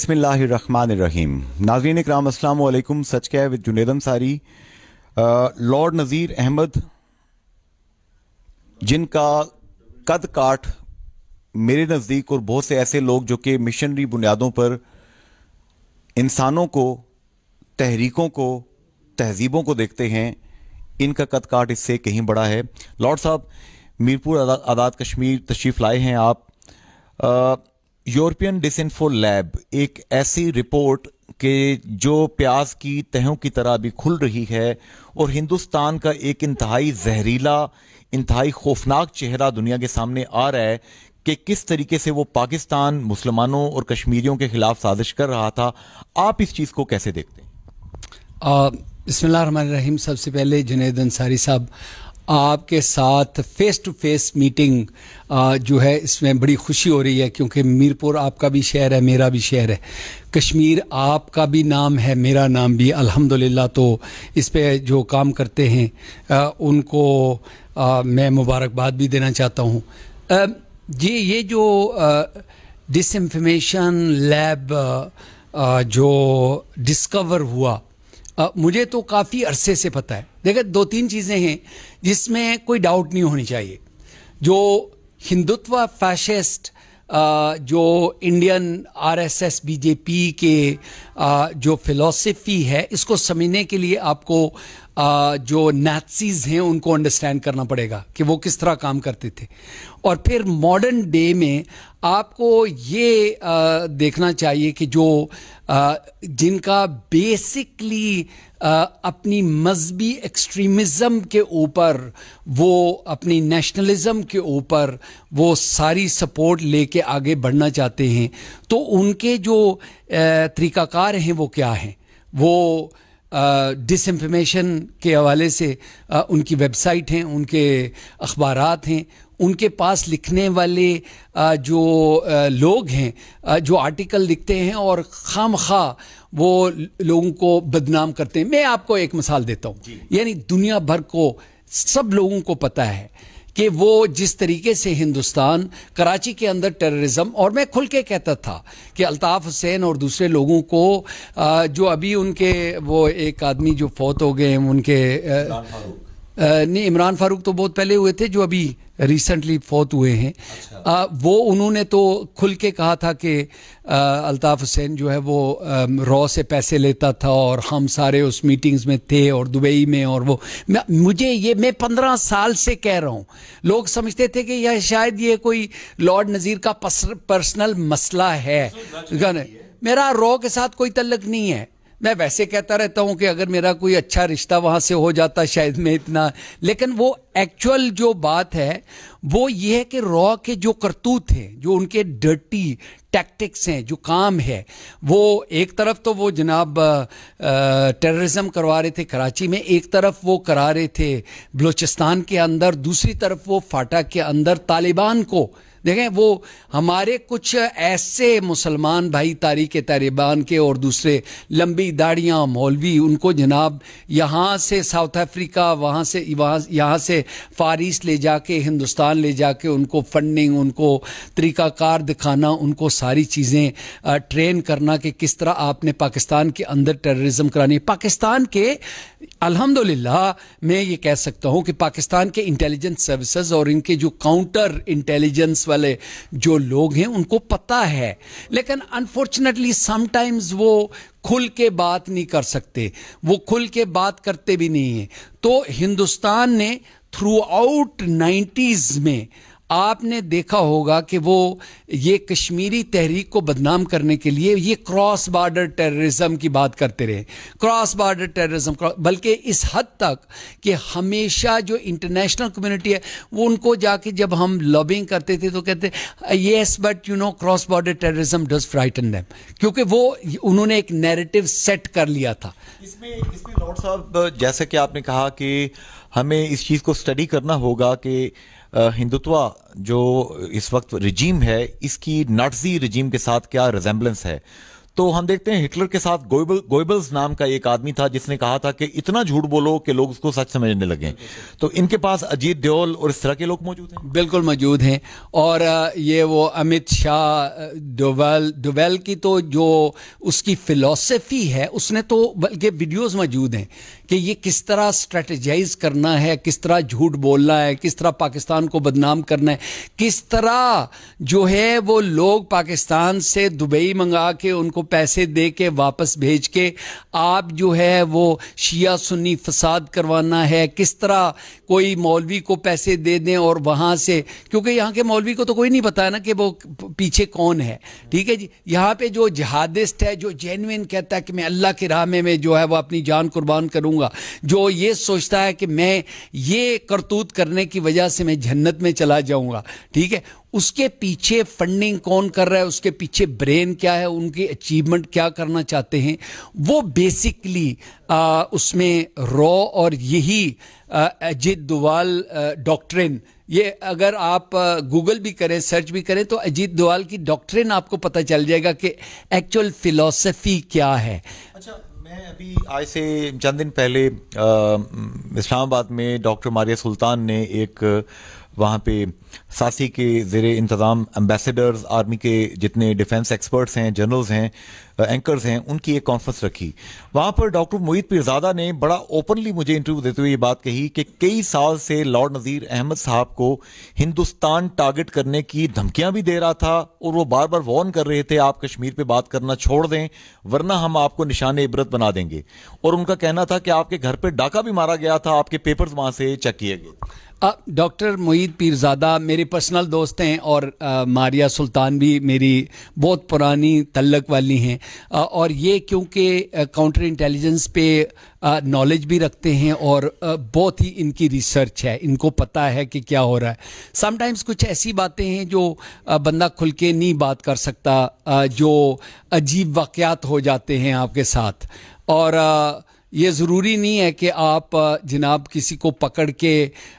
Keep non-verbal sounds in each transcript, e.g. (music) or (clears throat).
बसमीम नाजरीन कराम असलम सच क्या है विद जुनेद अंसारी लॉर्ड नज़ीर अहमद जिनका कद काट मेरे नज़दीक और बहुत से ऐसे लोग जो कि मिशनरी बुनियादों पर इंसानों को तहरीकों को तहजीबों को देखते हैं इनका कद काट इससे कहीं बड़ा है लॉर्ड साहब मीरपुर आज़ाद कश्मीर तशरीफ़ लाए हैं आप यूरोपियन डिसइनफो लैब एक ऐसी रिपोर्ट के जो प्याज की तहों की तरह भी खुल रही है और हिंदुस्तान का एक इंतहाई जहरीला इंतहाई खौफनाक चेहरा दुनिया के सामने आ रहा है कि किस तरीके से वो पाकिस्तान मुसलमानों और कश्मीरियों के खिलाफ साजिश कर रहा था आप इस चीज़ को कैसे देखते हैं बसमिल्ल रहीम सबसे पहले जुनेद अंसारी साहब आपके साथ फेस टू फेस मीटिंग जो है इसमें बड़ी खुशी हो रही है क्योंकि मीरपुर आपका भी शहर है मेरा भी शहर है कश्मीर आपका भी नाम है मेरा नाम भी अल्हम्दुलिल्लाह तो इस पे जो काम करते हैं उनको मैं मुबारकबाद भी देना चाहता हूँ जी ये जो डिसइंफॉर्मेशन लैब जो डिस्कवर हुआ मुझे तो काफ़ी अरसे से पता है देखिए दो तीन चीज़ें हैं जिसमें कोई डाउट नहीं होनी चाहिए जो हिंदुत्व फैशिस्ट जो इंडियन आरएसएस बीजेपी के जो फिलॉसफी है इसको समझने के लिए आपको जो नैत्सीज हैं उनको अंडरस्टैंड करना पड़ेगा कि वो किस तरह काम करते थे और फिर मॉडर्न डे में आपको ये देखना चाहिए कि जो जिनका बेसिकली अपनी मजहबी एक्सट्रीमिज़म के ऊपर वो अपनी नेशनलिज़म के ऊपर वो सारी सपोर्ट लेके आगे बढ़ना चाहते हैं तो उनके जो तरीकाकार हैं वो क्या हैं वो डिसइंफॉर्मेशन के हवाले से आ, उनकी वेबसाइट हैं उनके अखबार हैं उनके पास लिखने वाले जो लोग हैं जो आर्टिकल लिखते हैं और खाम खा वो लोगों को बदनाम करते हैं मैं आपको एक मिसाल देता हूँ यानी दुनिया भर को सब लोगों को पता है कि वो जिस तरीके से हिंदुस्तान कराची के अंदर टेररिज्म और मैं खुल के कहता था कि अल्ताफ़ हुसैन और दूसरे लोगों को जो अभी उनके वो एक आदमी जो फौत हो गए उनके नहीं इमरान फारूक तो बहुत पहले हुए थे जो अभी रिसेंटली फौत हुए हैं अच्छा। आ, वो उन्होंने तो खुल के कहा था कि अल्ताफ़ हुसैन जो है वो रॉ से पैसे लेता था और हम सारे उस मीटिंग्स में थे और दुबई में और वो मुझे ये मैं पंद्रह साल से कह रहा हूँ लोग समझते थे कि यह शायद ये कोई लॉर्ड नज़ीर का पर्सनल मसला है मेरा रॉ के साथ कोई तल्लक नहीं है मैं वैसे कहता रहता हूं कि अगर मेरा कोई अच्छा रिश्ता वहां से हो जाता शायद मैं इतना लेकिन वो एक्चुअल जो बात है वो ये है कि रॉ के जो करतूत हैं जो उनके डर्टी टैक्टिक्स हैं जो काम है वो एक तरफ तो वो जनाब टेररिज्म करवा रहे थे कराची में एक तरफ वो करा रहे थे बलूचिस्तान के अंदर दूसरी तरफ वो फाटा के अंदर तालिबान को देखें वो हमारे कुछ ऐसे मुसलमान भाई तारीख तालिबान के और दूसरे लंबी दाढ़ियाँ मौलवी उनको जनाब यहाँ से साउथ अफ्रीका वहाँ से वहाँ यहाँ से फारिस ले जाके हिंदुस्तान ले जाके उनको फंडिंग उनको तरीकाकार दिखाना उनको सारी चीज़ें ट्रेन करना कि किस तरह आपने पाकिस्तान के अंदर टेररिज्म करानी पाकिस्तान के अल्हम्दुलिल्लाह मैं ये कह सकता हूँ कि पाकिस्तान के इंटेलिजेंस सर्विसेज और इनके जो काउंटर इंटेलिजेंस वाले जो लोग हैं उनको पता है लेकिन अनफॉर्चुनेटली समटाइम्स वो खुल के बात नहीं कर सकते वो खुल के बात करते भी नहीं है तो हिंदुस्तान ने थ्रू आउट नाइन्टीज़ में आपने देखा होगा कि वो ये कश्मीरी तहरीक को बदनाम करने के लिए ये क्रॉस बार्डर टेररिज्म की बात करते रहे क्रॉस बार्डर टेररिज्म बल्कि इस हद तक कि हमेशा जो इंटरनेशनल कम्युनिटी है वो उनको जाके जब हम लॉबिंग करते थे तो कहते yes but you know cross border terrorism does frighten them क्योंकि वो उन्होंने एक नेरेटिव सेट कर लिया था इसमें इसमें लॉर्ड साहब जैसे कि आपने कहा कि हमें इस चीज़ को स्टडी करना होगा कि हिंदुत्वा जो इस वक्त रिजीम है इसकी नाटजी रिजीम के साथ क्या रिजेम्बलेंस है तो हम देखते हैं हिटलर के साथ गोयबल, गोयबल्स नाम का एक आदमी था जिसने कहा था कि इतना झूठ बोलो कि लोग उसको सच समझने लगे तो इनके पास अजीत देओल और इस तरह के लोग मौजूद हैं बिल्कुल मौजूद हैं और ये वो अमित शाह डोवेल डोवेल की तो जो उसकी फिलॉसफी है उसने तो बल्कि वीडियोज मौजूद हैं कि ये किस तरह स्ट्रेटेजाइज करना है किस तरह झूठ बोलना है किस तरह पाकिस्तान को बदनाम करना है किस तरह जो है वो लोग पाकिस्तान से दुबई मंगा के उनको पैसे दे के वापस भेज के आप जो है वो शिया सुन्नी फसाद करवाना है किस तरह कोई मौलवी को पैसे दे दें और वहाँ से क्योंकि यहाँ के मौलवी को तो कोई नहीं पता ना कि वो पीछे कौन है ठीक है जी यहाँ पे जो जहादिस्ट है जो जेनविन कहता है कि मैं अल्लाह के राह में जो है वह अपनी जान कुर्बान करूँगा जो ये सोचता है कि मैं ये करतूत करने की वजह से मैं जन्नत में चला जाऊँगा ठीक है उसके पीछे फंडिंग कौन कर रहा है उसके पीछे ब्रेन क्या है उनकी अचीवमेंट क्या करना चाहते हैं वो बेसिकली आ, उसमें रॉ और यही अजीत दुवाल डॉक्ट्रिन ये अगर आप गूगल भी करें सर्च भी करें तो अजीत दुवाल की डॉक्ट्रिन आपको पता चल जाएगा कि एक्चुअल फिलॉसफी क्या है अच्छा मैं अभी आज से चंद दिन पहले इस्लामाबाद में डॉक्टर मारिया सुल्तान ने एक वहाँ पे सासी के ज़ेर इंतज़ाम एम्बेसडर्स आर्मी के जितने डिफेंस एक्सपर्ट्स हैं जनरल्स हैं एंकर्स हैं उनकी एक कॉन्फ्रेंस रखी वहां पर डॉक्टर मोहित पीरजादा ने बड़ा ओपनली मुझे इंटरव्यू देते हुए ये बात कही कि कई साल से लॉर्ड नज़ीर अहमद साहब को हिंदुस्तान टारगेट करने की धमकियां भी दे रहा था और वो बार बार वॉर्न कर रहे थे आप कश्मीर पर बात करना छोड़ दें वरना हम आपको निशान इबरत बना देंगे और उनका कहना था कि आपके घर पर डाका भी मारा गया था आपके पेपर वहां से चेक किए गए डॉक्टर मोहित पीरजादा मेरे पर्सनल दोस्त हैं और आ, मारिया सुल्तान भी मेरी बहुत पुरानी तल्लक वाली हैं और ये क्योंकि काउंटर इंटेलिजेंस पे नॉलेज भी रखते हैं और बहुत ही इनकी रिसर्च है इनको पता है कि क्या हो रहा है समटाइम्स कुछ ऐसी बातें हैं जो बंदा खुल के नहीं बात कर सकता जो अजीब वाक़ हो जाते हैं आपके साथ और ये ज़रूरी नहीं है कि आप जनाब किसी को पकड़ के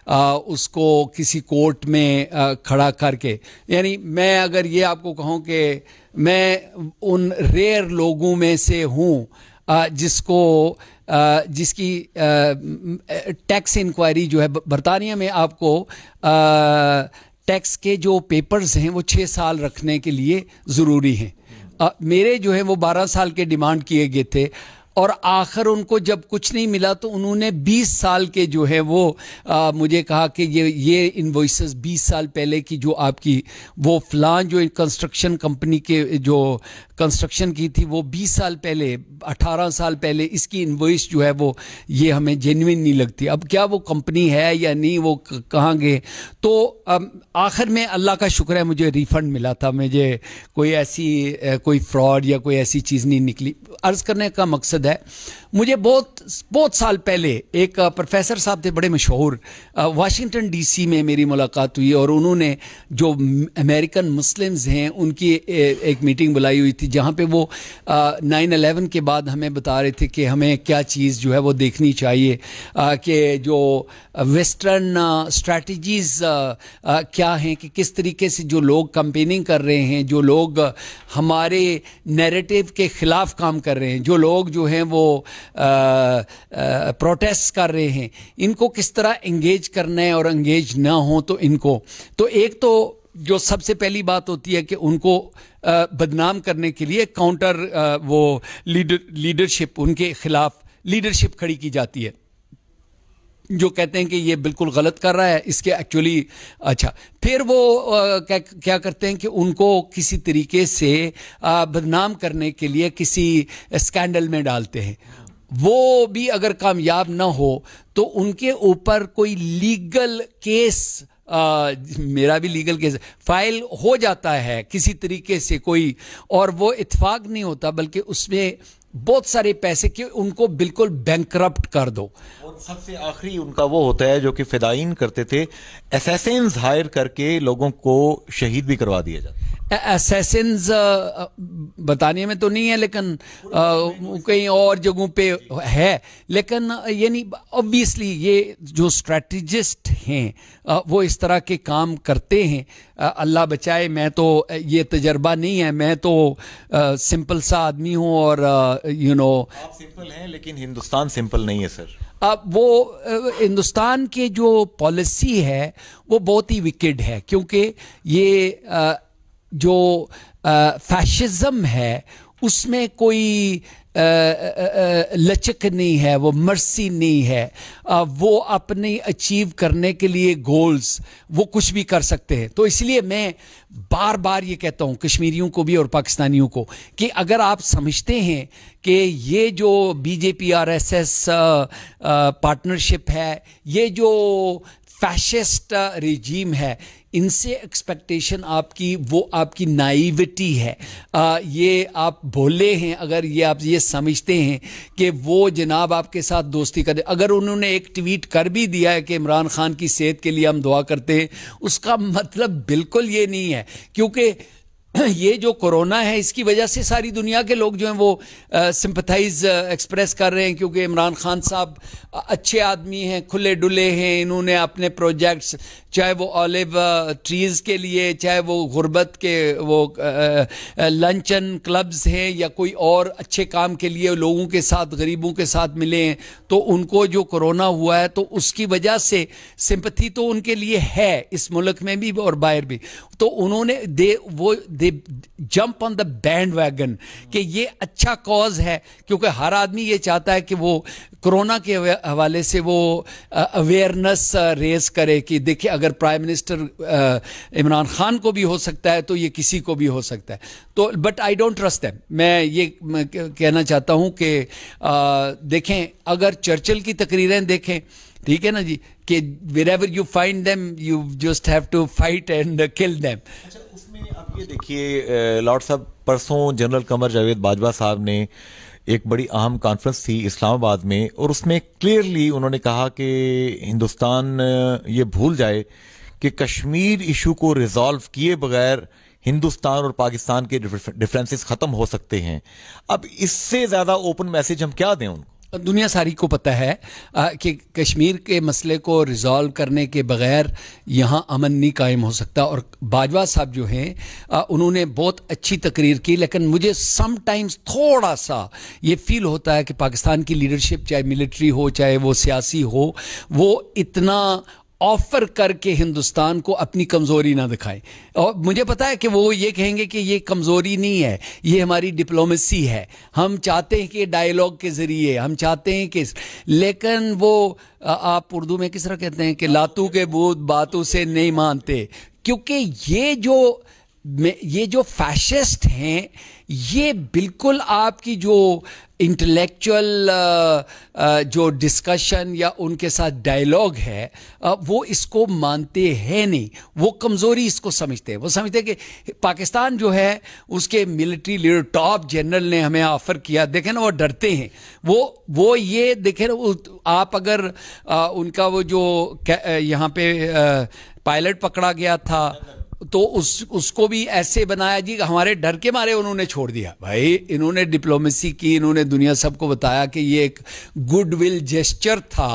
आ, उसको किसी कोर्ट में आ, खड़ा करके यानी मैं अगर ये आपको कहूँ कि मैं उन रेयर लोगों में से हूँ जिसको आ, जिसकी टैक्स इंक्वायरी जो है बरतानिया में आपको टैक्स के जो पेपर्स हैं वो छः साल रखने के लिए ज़रूरी हैं मेरे जो है वो बारह साल के डिमांड किए गए थे और आखिर उनको जब कुछ नहीं मिला तो उन्होंने 20 साल के जो है वो आ, मुझे कहा कि ये ये इन 20 साल पहले की जो आपकी वो फलां जो कंस्ट्रक्शन कंपनी के जो कंस्ट्रक्शन की थी वो 20 साल पहले 18 साल पहले इसकी इन्वॉइस जो है वो ये हमें जेन्यन नहीं लगती अब क्या वो कंपनी है या नहीं वो कहाँ गए तो आखिर में अल्लाह का शुक्र है मुझे रिफ़ंड मिला था मुझे कोई ऐसी कोई फ्रॉड या कोई ऐसी चीज़ नहीं निकली अर्ज़ करने का मकसद है मुझे बहुत बहुत साल पहले एक प्रोफेसर साहब थे बड़े मशहूर वाशिंगटन डीसी में मेरी मुलाकात हुई और उन्होंने जो अमेरिकन मुस्लिम्स हैं उनकी एक मीटिंग बुलाई हुई थी जहाँ पे वो नाइन अलेवन के बाद हमें बता रहे थे कि हमें क्या चीज़ जो है वो देखनी चाहिए कि जो वेस्टर्न स्ट्रेटजीज़ क्या हैं कि किस तरीके से जो लोग कंपेनिंग कर रहे हैं जो लोग हमारे नैरेटिव के ख़िलाफ़ काम कर रहे हैं जो लोग जो हैं वो प्रोटेस्ट कर रहे हैं इनको किस तरह इंगेज करना है और इंगेज ना हो तो इनको तो एक तो जो सबसे पहली बात होती है कि उनको बदनाम करने के लिए काउंटर वो लीडर लीडरशिप उनके खिलाफ लीडरशिप खड़ी की जाती है जो कहते हैं कि ये बिल्कुल गलत कर रहा है इसके एक्चुअली अच्छा फिर वो आ, क्या क्या करते हैं कि उनको किसी तरीके से आ, बदनाम करने के लिए किसी स्कैंडल में डालते हैं वो भी अगर कामयाब ना हो तो उनके ऊपर कोई लीगल केस आ, मेरा भी लीगल केस फाइल हो जाता है किसी तरीके से कोई और वो इतफाक नहीं होता बल्कि उसमें बहुत सारे पैसे के उनको बिल्कुल बैंक कर दो और सबसे आखिरी उनका वो होता है जो कि फिदाइन करते थे एसेसेंस हायर करके लोगों को शहीद भी करवा दिया जाता एसेसिन्स uh, uh, बताने में तो नहीं है लेकिन uh, कई और जगहों पे है लेकिन यानी ऑब्वियसली ये जो स्ट्रेटजिस्ट हैं वो इस तरह के काम करते हैं अल्लाह बचाए मैं तो ये तजर्बा नहीं है मैं तो सिंपल सा आदमी हूँ और यू नो सिंपल हैं लेकिन हिंदुस्तान सिंपल नहीं है सर अब वो हिंदुस्तान के जो पॉलिसी है वो बहुत ही विकेड है क्योंकि ये जो फैशिज़म है उसमें कोई लचक नहीं है वो मर्सी नहीं है वो अपनी अचीव करने के लिए गोल्स वो कुछ भी कर सकते हैं तो इसलिए मैं बार बार ये कहता हूँ कश्मीरियों को भी और पाकिस्तानियों को कि अगर आप समझते हैं कि ये जो बीजेपी आरएसएस पार्टनरशिप है ये जो फैशिस्ट रिजीम है इनसे एक्सपेक्टेशन आपकी वो आपकी नाइविटी है आ, ये आप भोले हैं अगर ये आप ये समझते हैं कि वो जनाब आपके साथ दोस्ती कर अगर उन्होंने एक ट्वीट कर भी दिया है कि इमरान खान की सेहत के लिए हम दुआ करते हैं उसका मतलब बिल्कुल ये नहीं है क्योंकि (clears throat) ये जो कोरोना है इसकी वजह से सारी दुनिया के लोग जो हैं वो सिंपथाइज एक्सप्रेस कर रहे हैं क्योंकि इमरान खान साहब अच्छे आदमी हैं खुले डुले हैं इन्होंने अपने प्रोजेक्ट्स चाहे वो ऑलिव ट्रीज़ के लिए चाहे वो गुरबत के वो लंचन क्लब्स हैं या कोई और अच्छे काम के लिए लोगों के साथ गरीबों के साथ मिले हैं तो उनको जो कोरोना हुआ है तो उसकी वजह से सिंपथी तो उनके लिए है इस मुल्क में भी और बाहर भी तो उन्होंने दे वो they jump on the bandwagon कि ये अच्छा कॉज है क्योंकि हर आदमी ये चाहता है कि वो कोरोना के हवाले से वो अवेयरनेस रेज करे कि देखिए अगर प्राइम मिनिस्टर इमरान खान को भी हो सकता है तो ये किसी को भी हो सकता है तो but I don't trust them मैं ये मैं कहना चाहता हूँ कि देखें अगर चर्चिल की तकरीरें देखें ठीक है ना जी कि wherever you find them you just have to fight and kill them ये देखिए लॉर्ड साहब परसों जनरल कंवर जावेद बाजवा साहब ने एक बड़ी अहम कॉन्फ्रेंस थी इस्लामाबाद में और उसमें क्लियरली उन्होंने कहा कि हिंदुस्तान ये भूल जाए कि कश्मीर इशू को रिजॉल्व किए बगैर हिंदुस्तान और पाकिस्तान के डिफरेंसेस ख़त्म हो सकते हैं अब इससे ज़्यादा ओपन मैसेज हम क्या दें उनको दुनिया सारी को पता है आ, कि कश्मीर के मसले को रिजॉल्व करने के बगैर यहाँ अमन नहीं कायम हो सकता और बाजवा साहब जो हैं उन्होंने बहुत अच्छी तकरीर की लेकिन मुझे समटाइम्स थोड़ा सा ये फील होता है कि पाकिस्तान की लीडरशिप चाहे मिलिट्री हो चाहे वो सियासी हो वो इतना ऑफर करके हिंदुस्तान को अपनी कमजोरी ना दिखाएं और मुझे पता है कि वो ये कहेंगे कि ये कमजोरी नहीं है ये हमारी डिप्लोमेसी है हम चाहते हैं कि डायलॉग के जरिए हम चाहते हैं कि लेकिन वो आप उर्दू में किस तरह कहते हैं कि लातू के बूत बातों से नहीं मानते क्योंकि ये जो ये जो फैशिस्ट हैं ये बिल्कुल आपकी जो इंटेलेक्चुअल uh, uh, जो डिस्कशन या उनके साथ डायलॉग है uh, वो इसको मानते हैं नहीं वो कमज़ोरी इसको समझते हैं वो समझते हैं कि पाकिस्तान जो है उसके मिलिट्री लीडर टॉप जनरल ने हमें ऑफ़र किया देखें ना वो डरते हैं वो वो ये देखें आप अगर उनका वो जो यहाँ पे पायलट पकड़ा गया था तो उस उसको भी ऐसे बनाया जी हमारे डर के मारे उन्होंने छोड़ दिया भाई इन्होंने डिप्लोमेसी की इन्होंने दुनिया सबको बताया कि ये एक गुडविल जेस्चर था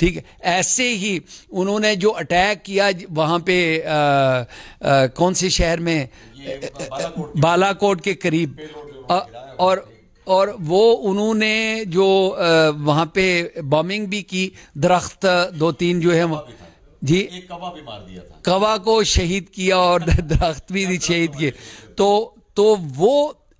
ठीक है ऐसे ही उन्होंने जो अटैक किया वहाँ पे आ, आ, कौन से शहर में बालाकोट के करीब और और वो उन्होंने जो वहाँ पे बॉम्बिंग भी की दरख्त दो तीन जो है जी कवा भी मार दिया था कवा को शहीद किया और दरख्त भी शहीद किए तो तो वो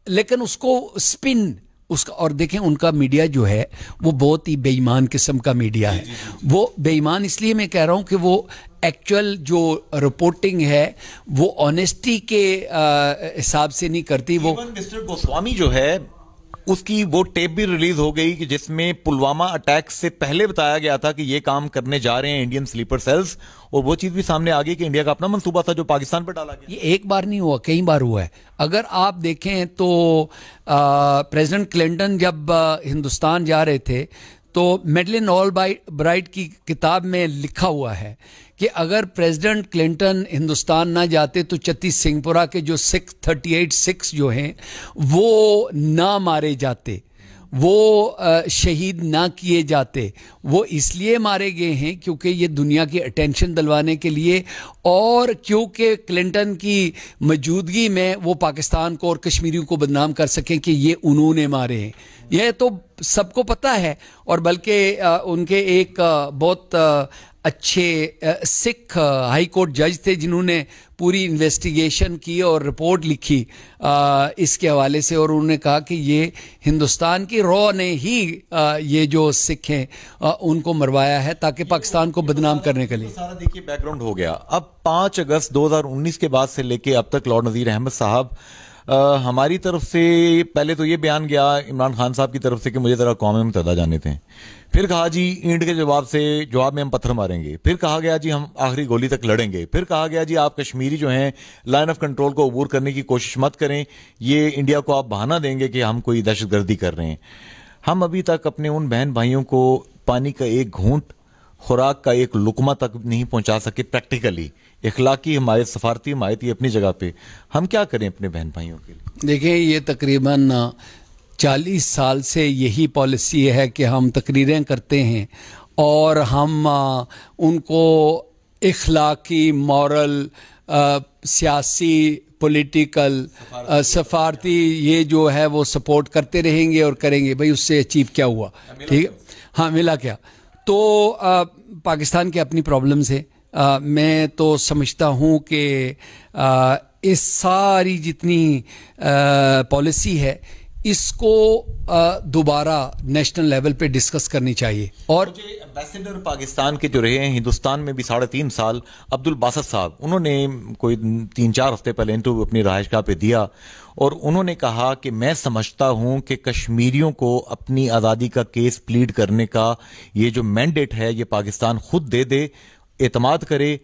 लेकिन उसको स्पिन उसका और देखें उनका मीडिया जो है वो बहुत ही बेईमान किस्म का मीडिया है वो बेईमान इसलिए मैं कह रहा हूँ कि वो एक्चुअल जो रिपोर्टिंग है वो ऑनेस्टी के हिसाब से नहीं करती वो मिस्टर गोस्वामी जो है उसकी वो टेप भी रिलीज हो गई कि जिसमें पुलवामा अटैक से पहले बताया गया था कि ये काम करने जा रहे हैं इंडियन स्लीपर सेल्स और वो चीज भी सामने आ गई कि इंडिया का अपना मंसूबा था जो पाकिस्तान पर डाला गया ये एक बार नहीं हुआ कई बार हुआ है अगर आप देखें तो प्रेसिडेंट क्लिंटन जब हिंदुस्तान जा रहे थे तो मेडलिन ऑल ब्राइट की किताब में लिखा हुआ है कि अगर प्रेसिडेंट क्लिंटन हिंदुस्तान ना जाते तो चत्तीस सिंहपुरा के जो सिक्स थर्टी एट सिक्स जो हैं वो ना मारे जाते वो शहीद ना किए जाते वो इसलिए मारे गए हैं क्योंकि ये दुनिया की अटेंशन दिलवाने के लिए और क्योंकि क्लिंटन की मौजूदगी में वो पाकिस्तान को और कश्मीरियों को बदनाम कर सकें कि ये उन्होंने मारे हैं यह तो सबको पता है और बल्कि उनके एक बहुत अच्छे सिख हाई कोर्ट जज थे जिन्होंने पूरी इन्वेस्टिगेशन की और रिपोर्ट लिखी आ, इसके हवाले से और उन्होंने कहा कि ये हिंदुस्तान की रॉ ने ही आ, ये जो सिख हैं उनको मरवाया है ताकि पाकिस्तान को बदनाम करने के लिए सारा देखिए बैकग्राउंड हो गया अब पाँच अगस्त 2019 के बाद से लेके अब तक लॉर्ड नज़ीर अहमद साहब आ, हमारी तरफ से पहले तो ये बयान गया इमरान खान साहब की तरफ से कि मुझे ज़रा कौम में मुतदा जाने थे फिर कहा जी ईंट के जवाब से जवाब में हम पत्थर मारेंगे फिर कहा गया जी हम आखिरी गोली तक लड़ेंगे फिर कहा गया जी आप कश्मीरी जो हैं लाइन ऑफ कंट्रोल को अबूर करने की कोशिश मत करें ये इंडिया को आप बहाना देंगे कि हम कोई दहशत गर्दी कर रहे हैं हम अभी तक अपने उन बहन भाइयों को पानी का एक घूंट खुराक का एक लुकमा तक नहीं पहुंचा सके प्रैक्टिकली इखलाकी हमारी सफारती हमारी अपनी जगह पे हम क्या करें अपने बहन भाइयों के लिए देखिए ये तकरीबन चालीस साल से यही पॉलिसी है कि हम तकरीरें करते हैं और हम उनको इखलाकी मॉरल सियासी पॉलिटिकल सफारती ये जो है वो सपोर्ट करते रहेंगे और करेंगे भाई उससे अचीव क्या हुआ हाँ, ठीक है हाँ मिला क्या तो आ, पाकिस्तान के अपनी प्रॉब्लम्स हैं आ, मैं तो समझता हूँ कि इस सारी जितनी पॉलिसी है इसको दोबारा नेशनल लेवल पे डिस्कस करनी चाहिए और एम्बेसडर पाकिस्तान के जो रहे हैं हिंदुस्तान में भी साढ़े तीन साल अब्दुल बासत साहब उन्होंने कोई तीन चार हफ्ते पहले इंटरव्यू अपनी गाह पे दिया और उन्होंने कहा कि मैं समझता हूं कि कश्मीरियों को अपनी आज़ादी का केस प्लीड करने का ये जो मैंडेट है ये पाकिस्तान खुद दे दे एतमाद करे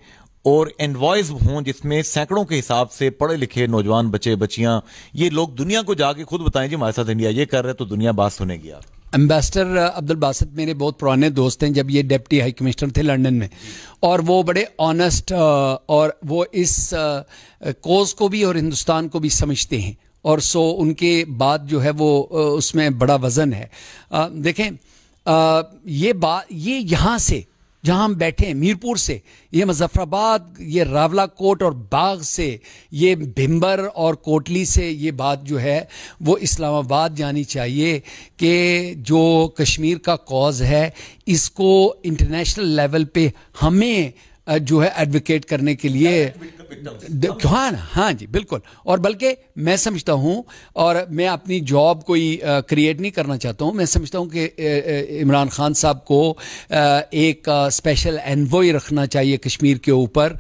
और एनवॉयज हों जिसमें सैकड़ों के हिसाब से पढ़े लिखे नौजवान बच्चे बच्चियां ये लोग दुनिया को जाके खुद बताएं जी हमारे साथ इंडिया ये कर रहे हैं तो दुनिया बात सुनेगी आप एम्बेसडर अब्दुल बासित मेरे बहुत पुराने दोस्त हैं जब ये डिप्टी हाई कमिश्नर थे लंदन में और वो बड़े ऑनेस्ट uh, और वो इस कोज uh, को भी और हिंदुस्तान को भी समझते हैं और सो उनके बाद जो है वो uh, उसमें बड़ा वज़न है देखें ये बात ये यहाँ से जहां हम बैठे हैं मीरपुर से ये मुजफ्फराबाद ये रावला कोट और बाग से ये भिम्बर और कोटली से ये बात जो है वो इस्लामाबाद जानी चाहिए कि जो कश्मीर का कॉज है इसको इंटरनेशनल लेवल पे हमें जो है एडवोकेट करने के लिए हाँ हाँ जी बिल्कुल और बल्कि मैं समझता हूँ और मैं अपनी जॉब कोई क्रिएट नहीं करना चाहता हूँ मैं समझता हूँ कि इमरान खान साहब को एक स्पेशल एनवॉय रखना चाहिए कश्मीर के ऊपर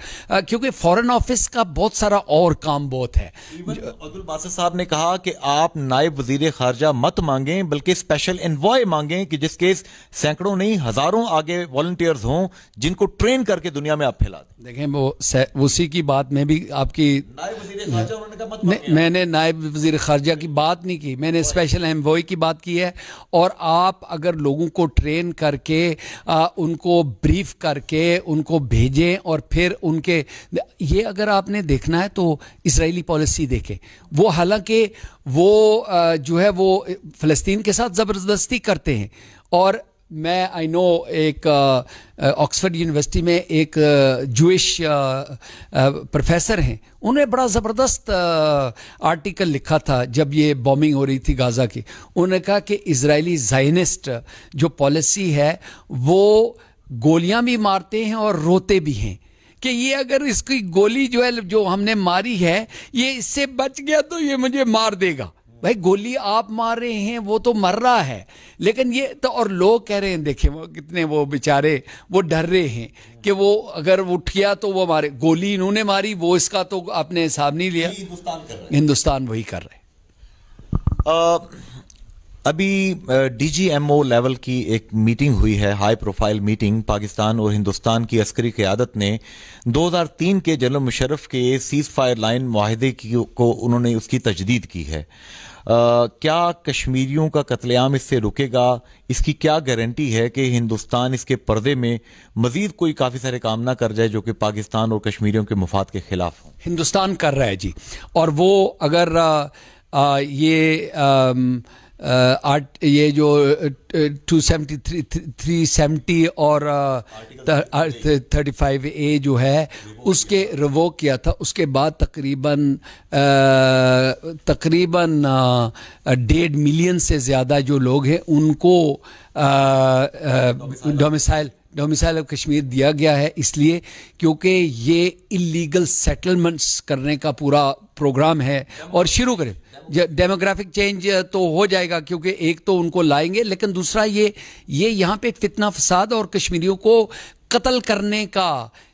क्योंकि फॉरेन ऑफिस का बहुत सारा और काम बहुत है अब्दुल बासर साहब ने कहा कि आप नायब वजीर खारजा मत मांगें बल्कि स्पेशल एनवॉय मांगें कि जिसके सैकड़ों नहीं हजारों आगे वॉल्टियर्स हों जिनको ट्रेन करके दुनिया में आप फैला दें देखें वो उसी की बात बात मैं भी आपकी मैंने नायब वजीर खारजा की बात नहीं की मैंने स्पेशल एम की बात की है और आप अगर लोगों को ट्रेन करके आ, उनको ब्रीफ करके उनको भेजें और फिर उनके ये अगर आपने देखना है तो इसराइली पॉलिसी देखें वो हालांकि वो आ, जो है वो फ़लस्तीन के साथ ज़बरदस्ती करते हैं और मैं आई नो एक ऑक्सफर्ड uh, यूनिवर्सिटी में एक जूश uh, प्रोफेसर uh, हैं उन्होंने बड़ा ज़बरदस्त आर्टिकल लिखा था जब ये बॉम्बिंग हो रही थी गाज़ा की उन्होंने कहा कि इसराइली जाइनिस्ट जो पॉलिसी है वो गोलियां भी मारते हैं और रोते भी हैं कि ये अगर इसकी गोली जो है जो हमने मारी है ये इससे बच गया तो ये मुझे मार देगा भाई गोली आप मार रहे हैं वो तो मर रहा है लेकिन ये तो और लोग कह रहे हैं देखे वो कितने वो बेचारे वो डर रहे हैं कि वो अगर उठ गया तो वो मारे गोली इन्होंने मारी वो इसका तो आपने हिसाब नहीं लिया हिंदुस्तान वही कर रहे हैं अभी डीजीएमओ लेवल की एक मीटिंग हुई है हाई प्रोफाइल मीटिंग पाकिस्तान और हिंदुस्तान की अस्करी क्यादत ने 2003 के जनरल मुशरफ के सीज फायर लाइन माहदे को उन्होंने उसकी तजदीद की है आ, क्या कश्मीरियों का कत्लेआम इससे रुकेगा इसकी क्या गारंटी है कि हिंदुस्तान इसके पर्दे में मजीद कोई काफ़ी सारे काम ना कर जाए जो कि पाकिस्तान और कश्मीरियों के मुफाद के खिलाफ हों हिंदुस्तान कर रहा है जी और वो अगर आ, आ, ये आ, आर्ट ये जो two seventy three three seventy और थर्टी फाइव ए जो है उसके रिवो किया था उसके बाद तकरीबन तकरीबन डेढ़ मिलियन से ज़्यादा जो लोग हैं उनको डोमिसाइल डोमिसाइल ऑफ कश्मीर दिया गया है इसलिए क्योंकि ये इलीगल सेटलमेंट्स करने का पूरा प्रोग्राम है और शुरू करें डेमोग्राफिक चेंज uh, तो हो जाएगा क्योंकि एक तो उनको लाएंगे लेकिन दूसरा ये ये यहाँ पे फितना फसाद और कश्मीरियों को कत्ल करने का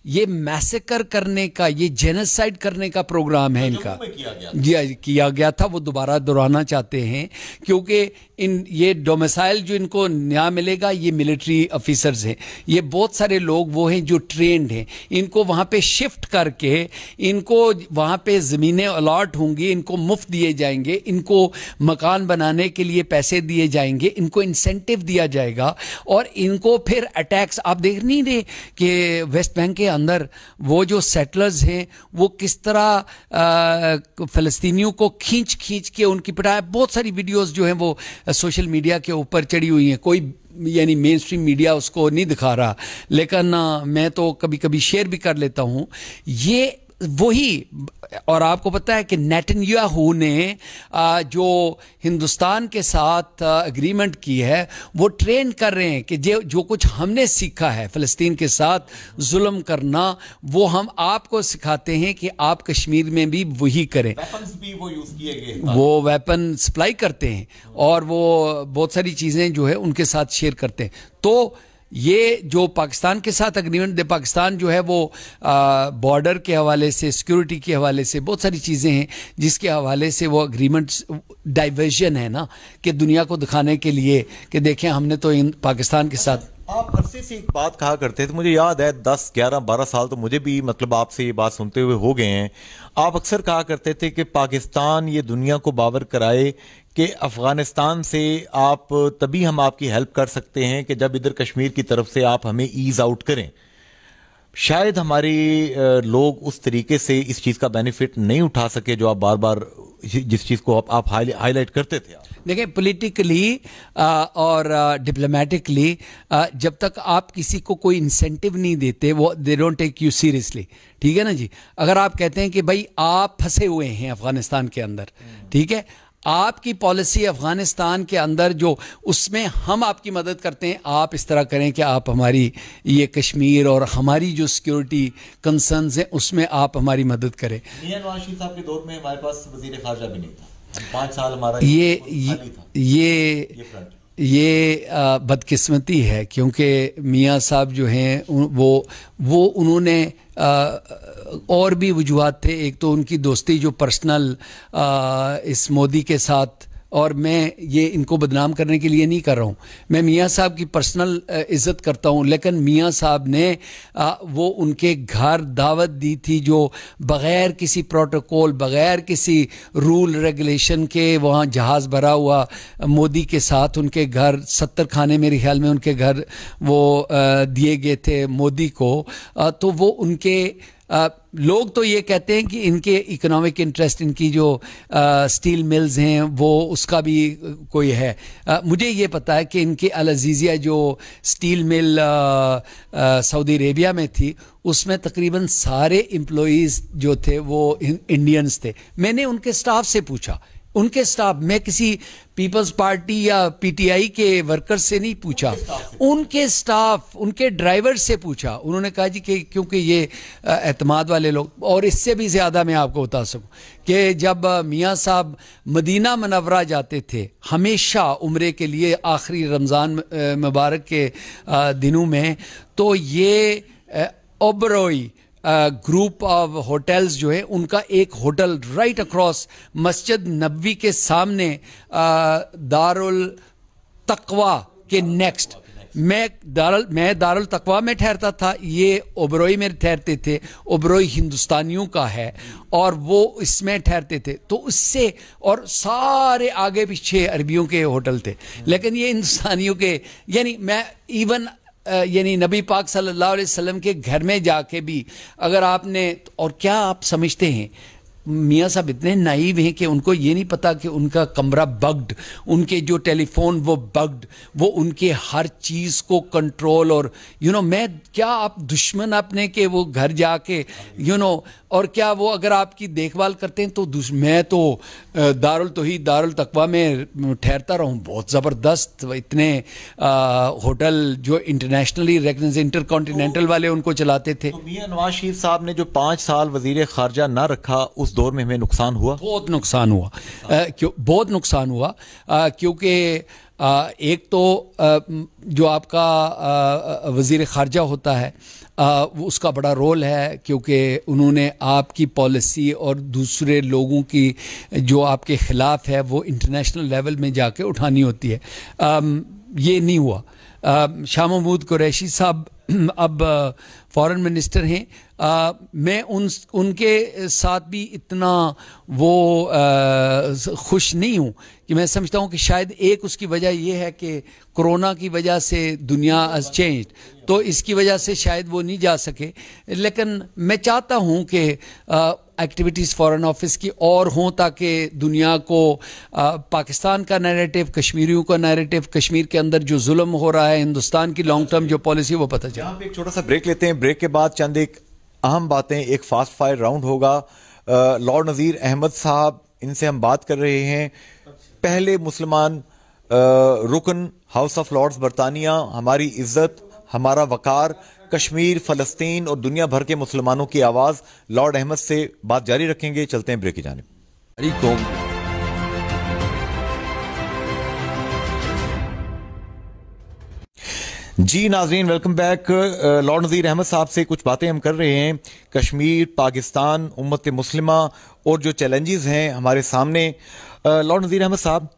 ये मैसेकर करने का ये जेनेसाइड करने का प्रोग्राम है तो इनका किया गया, हाँ, किया गया था वो दोबारा दोहराना चाहते हैं क्योंकि इन ये डोमिसाइल जो इनको न्याय मिलेगा ये मिलिट्री ऑफिसर्स हैं ये बहुत सारे लोग वो हैं जो ट्रेंड हैं इनको वहाँ पे शिफ्ट करके इनको वहाँ पे ज़मीनें अलाट होंगी इनको मुफ्त दिए जाएंगे इनको मकान बनाने के लिए पैसे दिए जाएंगे इनको इंसेंटिव दिया जाएगा और इनको फिर अटैक्स आप देख नहीं रहे कि वेस्ट बैंक के अंदर वो जो सेटलर्स हैं वो किस तरह फ़लस्तीनियों को खींच खींच के उनकी पिटाई बहुत सारी वीडियोस जो हैं वो सोशल मीडिया के ऊपर चढ़ी हुई हैं कोई यानी मेन स्ट्रीम मीडिया उसको नहीं दिखा रहा लेकिन मैं तो कभी कभी शेयर भी कर लेता हूँ ये वही और आपको पता है कि नेटन ने जो हिंदुस्तान के साथ अग्रीमेंट की है वो ट्रेन कर रहे हैं कि जो जो कुछ हमने सीखा है फ़लस्तीन के साथ जुल्म करना वो हम आपको सिखाते हैं कि आप कश्मीर में भी वही करें भी वो यूज़ किए गए वो वेपन सप्लाई करते हैं और वो बहुत सारी चीज़ें जो है उनके साथ शेयर करते हैं तो ये जो पाकिस्तान के साथ अग्रीमेंट दे पाकिस्तान जो है वो बॉर्डर के हवाले से सिक्योरिटी के हवाले से बहुत सारी चीज़ें हैं जिसके हवाले से वो अग्रीमेंट डाइवर्जन है ना कि दुनिया को दिखाने के लिए कि देखें हमने तो इन पाकिस्तान के साथ आप अरसे से एक बात कहा करते थे मुझे याद है दस ग्यारह बारह साल तो मुझे भी मतलब आपसे ये बात सुनते हुए हो गए हैं आप अक्सर कहा करते थे कि पाकिस्तान ये दुनिया को बावर कराए कि अफ़गानिस्तान से आप तभी हम आपकी हेल्प कर सकते हैं कि जब इधर कश्मीर की तरफ से आप हमें ईज़ आउट करें शायद हमारे लोग उस तरीके से इस चीज़ का बेनिफिट नहीं उठा सके जो आप बार बार जिस चीज़ को आप, आप हाईलाइट करते थे देखिए पॉलिटिकली और डिप्लोमेटिकली जब तक आप किसी को कोई इंसेंटिव नहीं देते वो they don't take you seriously ठीक है ना जी अगर आप कहते हैं कि भाई आप फंसे हुए हैं अफगानिस्तान के अंदर ठीक है आपकी पॉलिसी अफ़गानिस्तान के अंदर जो उसमें हम आपकी मदद करते हैं आप इस तरह करें कि आप हमारी ये कश्मीर और हमारी जो सिक्योरिटी कंसर्न हैं उसमें आप हमारी मदद करें साहब के दौर में हमारे पास वजीर खारजा भी नहीं था पाँच साल हमारा ये ये, ये, ये ये बदकिस्मती है क्योंकि मियाँ साहब जो हैं वो वो उन्होंने और भी वजूहत थे एक तो उनकी दोस्ती जो पर्सनल इस मोदी के साथ और मैं ये इनको बदनाम करने के लिए नहीं कर रहा हूँ मैं मियाँ साहब की पर्सनल इज्जत करता हूँ लेकिन मियाँ साहब ने वो उनके घर दावत दी थी जो बग़ैर किसी प्रोटोकॉल बग़ैर किसी रूल रेगुलेशन के वहाँ जहाज़ भरा हुआ मोदी के साथ उनके घर सत्तर खाने मेरे ख्याल में उनके घर वो दिए गए थे मोदी को तो वो उनके लोग तो ये कहते हैं कि इनके इकोनॉमिक इंटरेस्ट इनकी जो आ, स्टील मिल्स हैं वो उसका भी कोई है आ, मुझे ये पता है कि इनके अल अजीज़िया जो स्टील मिल सऊदी अरेबिया में थी उसमें तकरीबन सारे एम्प्लॉज़ जो थे वो इंडियंस थे मैंने उनके स्टाफ से पूछा उनके स्टाफ मैं किसी पीपल्स पार्टी या पीटीआई के वर्कर से नहीं पूछा उनके स्टाफ उनके ड्राइवर से पूछा उन्होंने कहा जी कि क्योंकि ये एतमाद वाले लोग और इससे भी ज़्यादा मैं आपको बता सकूं कि जब मियाँ साहब मदीना मनवरा जाते थे हमेशा उम्र के लिए आखिरी रमज़ान मुबारक के दिनों में तो ये ओबरोई ग्रुप ऑफ होटल्स जो है उनका एक होटल राइट अक्रॉस मस्जिद नबी के सामने दारुल तकवा के नेक्स्ट मैं दारुल मैं दारुल तकवा में ठहरता था ये ओबरोई में ठहरते थे ओबरोई हिंदुस्तानियों का है और वो इसमें ठहरते थे तो उससे और सारे आगे पीछे अरबियों के होटल थे लेकिन ये हिंदुस्तानियों के यानी मैं इवन यानी नबी पाक सल्लल्लाहु अलैहि वसल्लम के घर में जाके भी अगर आपने और क्या आप समझते हैं मियाँ साहब इतने नाइव हैं कि उनको ये नहीं पता कि उनका कमरा बग्ड उनके जो टेलीफोन वो बग्ड वो उनके हर चीज़ को कंट्रोल और यू you नो know, मैं क्या आप दुश्मन अपने के वो घर जाके यू you नो know, और क्या वो अगर आपकी देखभाल करते हैं तो मैं तो दारुल ही दारुल तकवा में ठहरता रहूं बहुत ज़बरदस्त इतने आ, होटल जो इंटरनेशनली रेक इंटर कॉन्टीनेंटल वाले उनको चलाते थे तो मियाँ नवाज शरीफ साहब ने जो पाँच साल वजीर खारजा ना रखा उस दौर में हमें नुकसान हुआ बहुत नुकसान हुआ क्यों बहुत नुकसान हुआ क्योंकि एक तो आ, जो आपका वजीर खारजा होता है आ, उसका बड़ा रोल है क्योंकि उन्होंने आपकी पॉलिसी और दूसरे लोगों की जो आपके ख़िलाफ़ है वो इंटरनेशनल लेवल में जाके उठानी होती है आ, ये नहीं हुआ शाह महमूद कुरैशी साहब (clears throat) अब फॉरेन मिनिस्टर हैं आ, मैं उन उनके साथ भी इतना वो आ, खुश नहीं हूँ कि मैं समझता हूं कि शायद एक उसकी वजह यह है कि कोरोना की वजह से दुनिया चेंज तो इसकी वजह से शायद वो नहीं जा सके लेकिन मैं चाहता हूं कि एक्टिविटीज़ फॉरेन ऑफिस की और हों ताकि दुनिया को आ, पाकिस्तान का नैरेटिव कश्मीरियों का नैरेटिव कश्मीर के अंदर जो जुल्म हो रहा है हिंदुस्तान की लॉन्ग टर्म जो पॉलिसी वो पता चले एक छोटा सा ब्रेक लेते हैं ब्रेक के बाद चंद एक अहम बातें एक फास्ट फायर राउंड होगा लॉर्ड नज़ीर अहमद साहब इनसे हम बात कर रहे हैं पहले मुसलमान रुकन हाउस ऑफ लॉर्ड्स बरतानिया हमारी इज्जत हमारा वकार कश्मीर फलस्तीन और दुनिया भर के मुसलमानों की आवाज़ लॉर्ड अहमद से बात जारी रखेंगे चलते हैं ब्रेक की जाने जी नाजरीन welcome back lord Nazir Ahmed साहब से कुछ बातें हम कर रहे हैं कश्मीर पाकिस्तान उम्मत मुस्लिमा और जो चैलेंजेस हैं हमारे सामने लॉर्ड नज़ीर अहमद साहब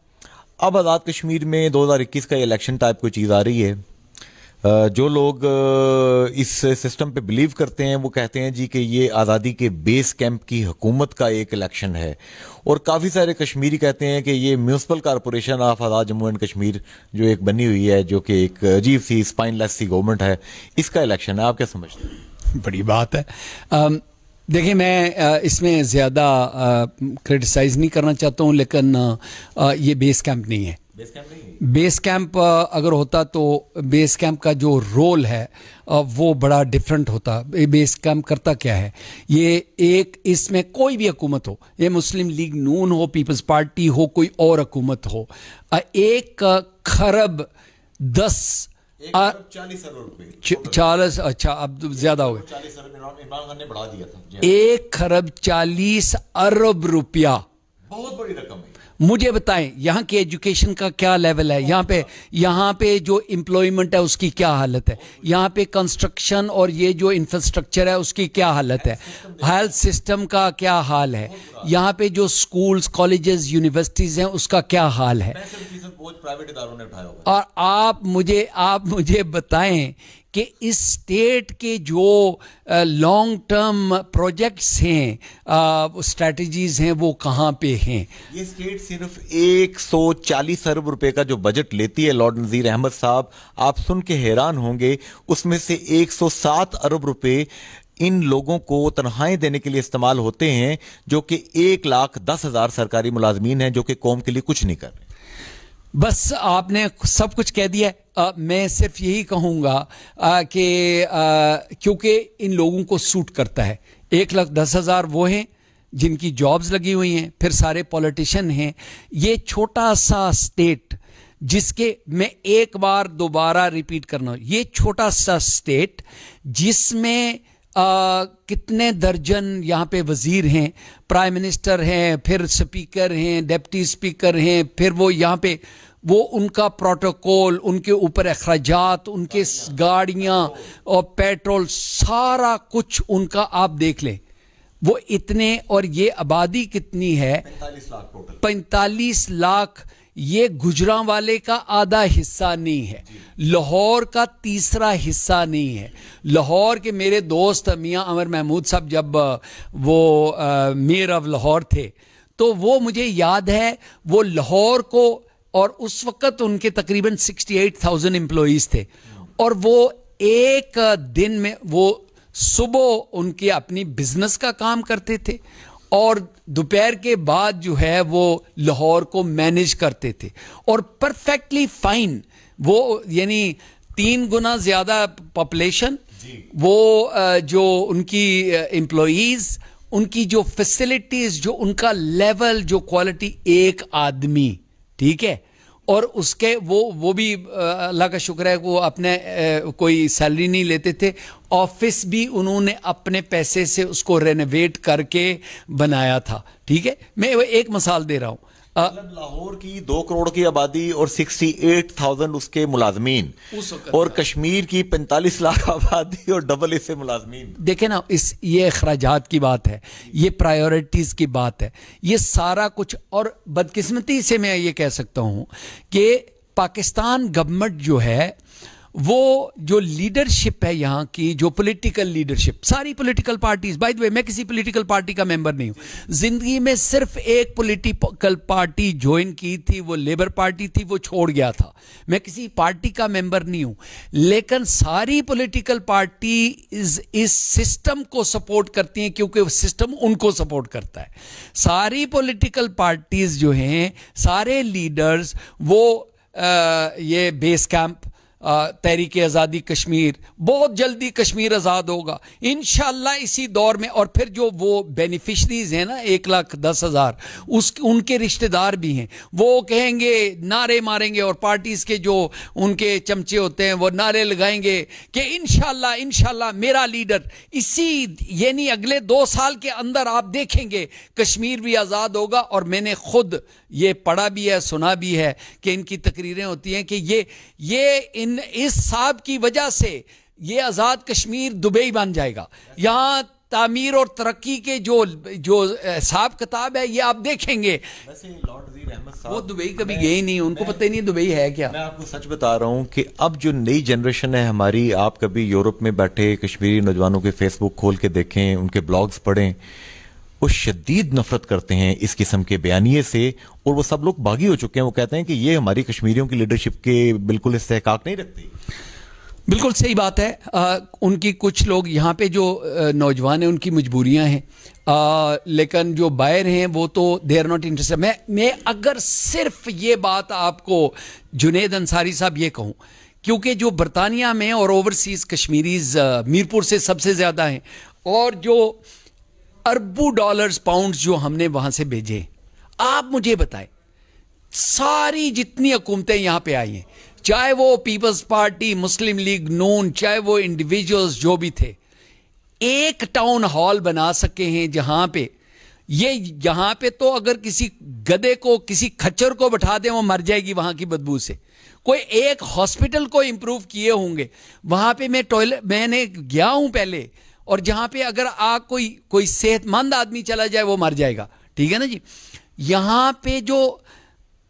अब आज़ाद कश्मीर में 2021 का इलेक्शन टाइप कोई चीज़ आ रही है जो लोग इस सिस्टम पे बिलीव करते हैं वो कहते हैं जी कि ये आज़ादी के बेस कैंप की हुकूमत का एक इलेक्शन है और काफ़ी सारे कश्मीरी कहते हैं कि ये municipal corporation of Azad Jammu and Kashmir जो एक बनी हुई है जो कि एक अजीब सी स्पाइनलेस सी गवर्नमेंट है इसका इलेक्शन है आप क्या समझते हैं बड़ी बात है um... देखिए मैं इसमें ज़्यादा क्रिटिसाइज़ नहीं करना चाहता हूँ लेकिन ये बेस कैंप नहीं है बेस कैंप अगर होता तो बेस कैंप का जो रोल है वो बड़ा डिफरेंट होता बेस कैंप करता क्या है ये एक इसमें कोई भी हुकूमत हो ये मुस्लिम लीग नून हो पीपल्स पार्टी हो कोई और हुकूमत हो एक खरब दस मतलब चालीस अरब रुपए चालीस अच्छा अब तो ज्यादा हो गया इमरान खान ने बढ़ा दिया था एक खरब चालीस अरब रुपया बहुत बड़ी रकम है मुझे बताएं यहाँ की एजुकेशन का क्या लेवल है यहाँ पे यहाँ पे जो एम्प्लॉयमेंट है उसकी क्या हालत है यहाँ पे कंस्ट्रक्शन और ये जो इंफ्रास्ट्रक्चर है उसकी क्या हालत है हेल्थ सिस्टम का क्या हाल है यहाँ पे जो स्कूल्स कॉलेजेस यूनिवर्सिटीज़ हैं उसका क्या हाल है और आप मुझे आप मुझे बताएं कि इस स्टेट के जो लॉन्ग टर्म प्रोजेक्ट्स हैं स्ट्रेटजीज हैं वो कहाँ पे हैं ये स्टेट सिर्फ 140 अरब रुपए का जो बजट लेती है लॉर्ड नज़ीर अहमद साहब आप सुन के हैरान होंगे उसमें से 107 अरब रुपए इन लोगों को तनहाएं देने के लिए इस्तेमाल होते हैं जो कि एक लाख दस हज़ार सरकारी मुलाजमीन हैं जो कि कौम के लिए कुछ नहीं कर रहे बस आपने सब कुछ कह दिया आ, मैं सिर्फ यही कहूँगा कि क्योंकि इन लोगों को सूट करता है एक लाख दस हज़ार वो हैं जिनकी जॉब्स लगी हुई हैं फिर सारे पॉलिटिशियन हैं ये छोटा सा स्टेट जिसके मैं एक बार दोबारा रिपीट करना ये छोटा सा स्टेट जिसमें आ, कितने दर्जन यहाँ पे वजीर हैं प्राइम मिनिस्टर हैं फिर स्पीकर हैं डेप्टी स्पीकर हैं फिर वो यहाँ पे वो उनका प्रोटोकॉल उनके ऊपर अखराज उनके गाड़ियाँ और पेट्रोल सारा कुछ उनका आप देख लें वो इतने और ये आबादी कितनी है पैंतालीस लाख टोटल पैंतालीस लाख ये वाले का आधा हिस्सा नहीं है लाहौर का तीसरा हिस्सा नहीं है लाहौर के मेरे दोस्त मियाँ अमर महमूद साहब जब वो मेयर ऑफ लाहौर थे तो वो मुझे याद है वो लाहौर को और उस वक्त उनके तकरीबन 68,000 एम्प्लॉज थे और वो एक दिन में वो सुबह उनके अपनी बिजनेस का काम करते थे और दोपहर के बाद जो है वो लाहौर को मैनेज करते थे और परफेक्टली फाइन वो यानी तीन गुना ज़्यादा पॉपुलेशन वो जो उनकी एम्प्लॉज उनकी जो फैसिलिटीज़ जो उनका लेवल जो क्वालिटी एक आदमी ठीक है और उसके वो वो भी अल्लाह का शुक्र है वो अपने कोई सैलरी नहीं लेते थे ऑफिस भी उन्होंने अपने पैसे से उसको रेनोवेट करके बनाया था ठीक है मैं वो एक मिसाल दे रहा हूं मतलब लाहौर की दो करोड़ की आबादी और सिक्सटी एट थाउजेंड उसके मुलाजमीन उस और कश्मीर की पैंतालीस लाख (laughs) आबादी और डबल इससे मुलाजमीन देखे ना इस ये अखराज की बात है ये प्रायोरिटीज की बात है ये सारा कुछ और बदकिस्मती से मैं ये कह सकता हूं कि पाकिस्तान गवर्नमेंट जो है वो जो लीडरशिप है यहाँ की जो पॉलिटिकल लीडरशिप सारी political parties by the way मैं किसी पॉलिटिकल पार्टी का मेंबर नहीं हूँ जिंदगी में सिर्फ एक पॉलिटिकल पार्टी ज्वाइन की थी वो लेबर पार्टी थी वो छोड़ गया था मैं किसी पार्टी का मेंबर नहीं हूँ लेकिन सारी पॉलिटिकल पार्टी इस, इस सिस्टम को सपोर्ट करती हैं क्योंकि सिस्टम उनको सपोर्ट करता है सारी पोलिटिकल पार्टीज जो हैं सारे लीडर्स वो आ, ये बेस कैंप तहरीक आज़ादी कश्मीर बहुत जल्दी कश्मीर आज़ाद होगा इन इसी दौर में और फिर जो वो बेनिफिशरीज हैं ना एक लाख दस हज़ार उस उनके रिश्तेदार भी हैं वो कहेंगे नारे मारेंगे और पार्टीज़ के जो उनके चमचे होते हैं वो नारे लगाएंगे कि इन इन मेरा लीडर इसी यानी अगले दो साल के अंदर आप देखेंगे कश्मीर भी आज़ाद होगा और मैंने खुद ये पढ़ा भी है सुना भी है कि इनकी तकरीरें होती हैं कि ये ये इन इस साहब की वजह से ये आज़ाद कश्मीर दुबई बन जाएगा यहाँ तामीर और तरक्की के जो जो हिसाब किताब है ये आप देखेंगे वो दुबई कभी गए नहीं उनको पता ही नहीं दुबई है क्या मैं आपको सच बता रहा हूँ कि अब जो नई जनरेशन है हमारी आप कभी यूरोप में बैठे कश्मीरी नौजवानों के फेसबुक खोल के देखें उनके ब्लॉग्स पढ़ें वो शदीद नफरत करते हैं इस किस्म के बयानिए से और वो सब लोग बागी हो चुके हैं वो कहते हैं कि ये हमारी कश्मीरियों की लीडरशिप के बिल्कुल इस्तेकाक नहीं रखती बिल्कुल सही बात है आ, उनकी कुछ लोग यहाँ पे जो नौजवान हैं उनकी मजबूरियाँ हैं लेकिन जो बायर हैं वो तो दे आर नॉट इंटरेस्टेड मैं मैं अगर सिर्फ ये बात आपको जुनेद अंसारी साहब ये कहूँ क्योंकि जो बरतानिया में और ओवरसीज़ कश्मीरीज मीरपुर से सबसे ज़्यादा हैं और जो अरबों डॉलर्स पाउंड्स जो हमने वहां से भेजे आप मुझे बताएं सारी जितनी हुकूमतें यहां पे आई हैं चाहे वो पीपल्स पार्टी मुस्लिम लीग नून चाहे वो इंडिविजुअल्स जो भी थे एक टाउन हॉल बना सके हैं जहां पे ये यहां पे तो अगर किसी गधे को किसी खच्चर को बैठा दें वो मर जाएगी वहां की बदबू से कोई एक हॉस्पिटल को इंप्रूव किए होंगे वहां पे मैं टॉयलेट मैंने गया हूं पहले और जहां पे अगर आ कोई कोई सेहतमंद आदमी चला जाए वो मर जाएगा ठीक है ना जी यहां पे जो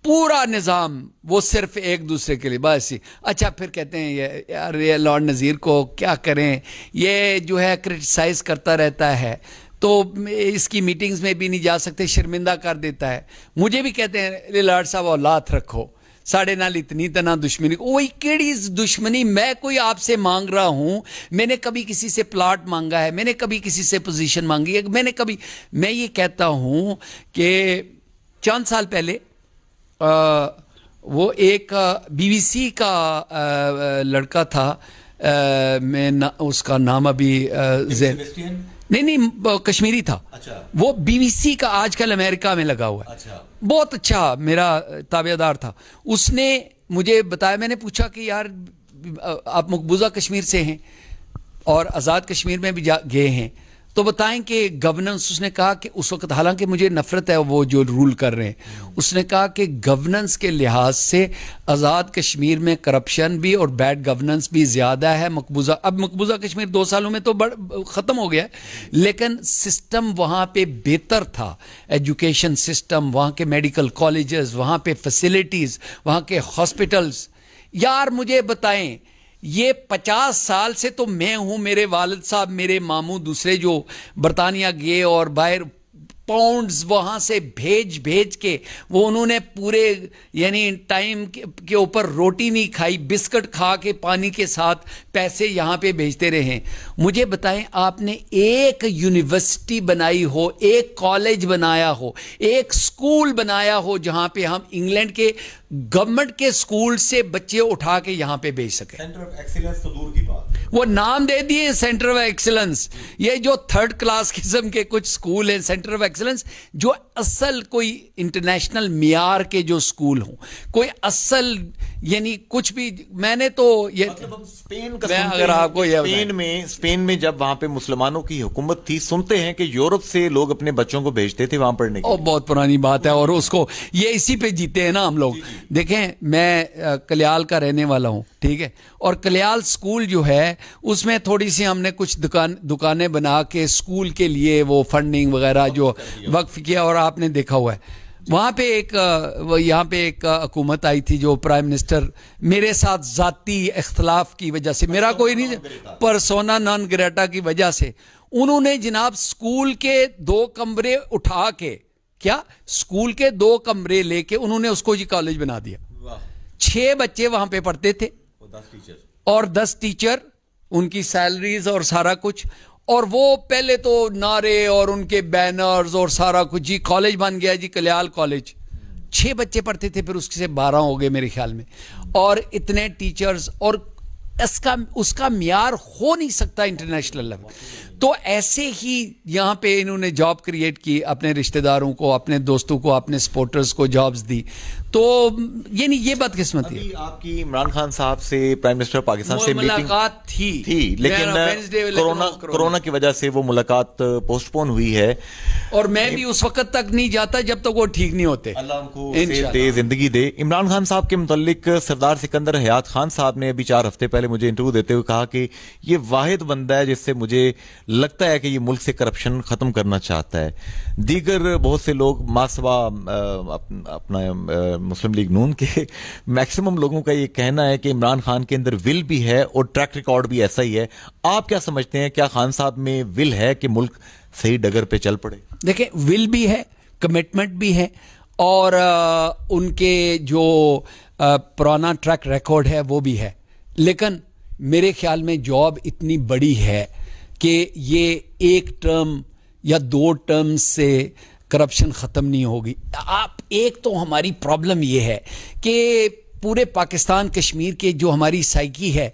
पूरा निज़ाम वो सिर्फ एक दूसरे के लिए बस ही अच्छा फिर कहते हैं ये यार ये लॉर्ड नज़ीर को क्या करें ये जो है क्रिटिसाइज करता रहता है तो इसकी मीटिंग्स में भी नहीं जा सकते शर्मिंदा कर देता है मुझे भी कहते हैं लॉर्ड साहब औलाथ रखो साढ़े नाल इतनी तना दुश्मनी वही केड़ी दुश्मनी मैं कोई आपसे मांग रहा हूं मैंने कभी किसी से प्लाट मांगा है मैंने कभी किसी से पोजीशन मांगी है मैंने कभी मैं ये कहता हूं कि चंद साल पहले आ, वो एक बीबीसी का आ, लड़का था आ, मैं ना, उसका नाम अभी नहीं नहीं कश्मीरी था अच्छा। वो बीबीसी का आजकल अमेरिका में लगा हुआ है अच्छा। बहुत अच्छा मेरा ताबेदार था उसने मुझे बताया मैंने पूछा कि यार आप मकबूजा कश्मीर से हैं और आज़ाद कश्मीर में भी जा गए हैं तो बताएं कि गवर्नेंस उसने कहा कि उस वक्त हालांकि मुझे नफरत है वो जो रूल कर रहे हैं उसने कहा कि गवर्नेंस के लिहाज से आज़ाद कश्मीर में करप्शन भी और बैड गवर्नेंस भी ज़्यादा है मकबूजा अब मकबूजा कश्मीर दो सालों में तो बड़ ख़त्म हो गया लेकिन सिस्टम वहाँ पे बेहतर था एजुकेशन सिस्टम वहाँ के मेडिकल कॉलेज़ वहाँ पे फैसिलिटीज़ वहाँ के हॉस्पिटल्स यार मुझे बताएं ये पचास साल से तो मैं हूँ मेरे वालद साहब मेरे मामू दूसरे जो बरतानिया गए और बाहर पाउंड्स वहां से भेज भेज के वो उन्होंने पूरे यानी टाइम के ऊपर रोटी नहीं खाई बिस्किट खा के पानी के साथ पैसे यहाँ पे भेजते रहे मुझे बताएं आपने एक यूनिवर्सिटी बनाई हो एक कॉलेज बनाया हो एक स्कूल बनाया हो जहाँ पे हम इंग्लैंड के गवर्नमेंट के स्कूल से बच्चे उठा के यहाँ पे भेज सके सेंटर ऑफ एक्सीलेंस तो दूर की बात वो नाम दे दिए सेंटर ऑफ एक्सीलेंस ये जो थर्ड क्लास किस्म के कुछ स्कूल हैं सेंटर ऑफ एक्सीलेंस जो असल कोई इंटरनेशनल मियार के जो स्कूल हों कोई असल यानी कुछ भी मैंने तो ये मतलब स्पेन का मैं अगर आपको ये स्पेन में स्पेन में जब वहां पे मुसलमानों की हुकूमत थी सुनते हैं कि यूरोप से लोग अपने बच्चों को भेजते थे वहां पढ़ने और बहुत पुरानी बात है और उसको ये इसी पे जीते हैं ना हम लोग देखें मैं कल्याल का रहने वाला हूँ ठीक है और कल्याल स्कूल जो है उसमें थोड़ी सी हमने कुछ दुकान दुकानें बना के स्कूल के लिए वो फंडिंग वगैरह जो वक्फ किया और आपने देखा हुआ है वहाँ पे एक यहाँ पे एक हुकूमत आई थी जो प्राइम मिनिस्टर मेरे साथ जाति इख्तलाफ की वजह से मेरा कोई नहीं परसोना नॉन ग्रेटा की वजह से उन्होंने जनाब स्कूल के दो कमरे उठा के क्या स्कूल के दो कमरे लेके उन्होंने उसको जी कॉलेज बना दिया छह बच्चे वहां पे पढ़ते थे और दस टीचर उनकी सैलरीज और सारा कुछ और वो पहले तो नारे और उनके बैनर्स और सारा कुछ जी कॉलेज बन गया जी कल्याल कॉलेज छः बच्चे पढ़ते थे फिर उसके से बारह हो गए मेरे ख्याल में और इतने टीचर्स और इसका उसका मैार हो नहीं सकता इंटरनेशनल लेवल तो ऐसे ही यहाँ पे इन्होंने जॉब क्रिएट की अपने रिश्तेदारों को अपने दोस्तों को अपने सपोर्टर्स को जॉब्स दी तो ये नहीं ये बदकिस्मती है आपकी इमरान खान साहब से प्राइम मिनिस्टर पाकिस्तान से मुलाकात थी थी लेकिन uh, कोरोना कोरोना की वजह से वो मुलाकात पोस्टपोन uh, हुई है और मैं भी उस वक्त तक नहीं जाता जब तक वो ठीक नहीं होते जिंदगी दे इमरान खान साहब के मुतालिक सरदार सिकंदर हयात खान साहब ने अभी चार हफ्ते पहले मुझे इंटरव्यू देते हुए कहा कि ये वाहिद बंदा है जिससे मुझे लगता है कि ये मुल्क से करप्शन खत्म करना चाहता है दीगर बहुत से लोग मासवा uh, अपना मुस्लिम लीग नून के (laughs) मैक्सिमम लोगों का ये कहना है कि इमरान खान के अंदर विल भी है और ट्रैक रिकॉर्ड भी ऐसा ही है आप क्या समझते हैं क्या खान साहब में विल है कि मुल्क सही डगर पे चल पड़े देखिए विल भी है कमिटमेंट भी है और आ, उनके जो आ, पुराना ट्रैक रिकॉर्ड है वो भी है लेकिन मेरे ख्याल में जॉब इतनी बड़ी है कि ये एक टर्म या दो टर्म से करप्शन ख़त्म नहीं होगी आप एक तो हमारी प्रॉब्लम यह है कि पूरे पाकिस्तान कश्मीर के जो हमारी साइकी है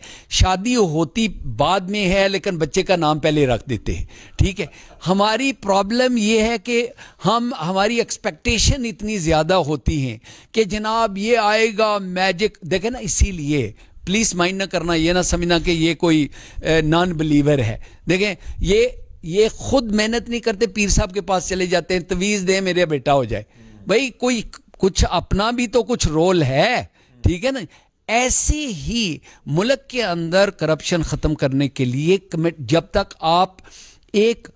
शादी होती बाद में है लेकिन बच्चे का नाम पहले रख देते हैं ठीक है हमारी प्रॉब्लम ये है कि हम हमारी एक्सपेक्टेशन इतनी ज़्यादा होती हैं कि जनाब ये आएगा मैजिक देखें ना इसीलिए प्लीज़ माइंड ना करना ये ना समझना कि ये कोई नॉन बिलीवर है देखें ये ये खुद मेहनत नहीं करते पीर साहब के पास चले जाते हैं तवीज़ दे मेरे बेटा हो जाए भाई कोई कुछ अपना भी तो कुछ रोल है ठीक है ना ऐसे ही मुल्क के अंदर करप्शन ख़त्म करने के लिए जब तक आप एक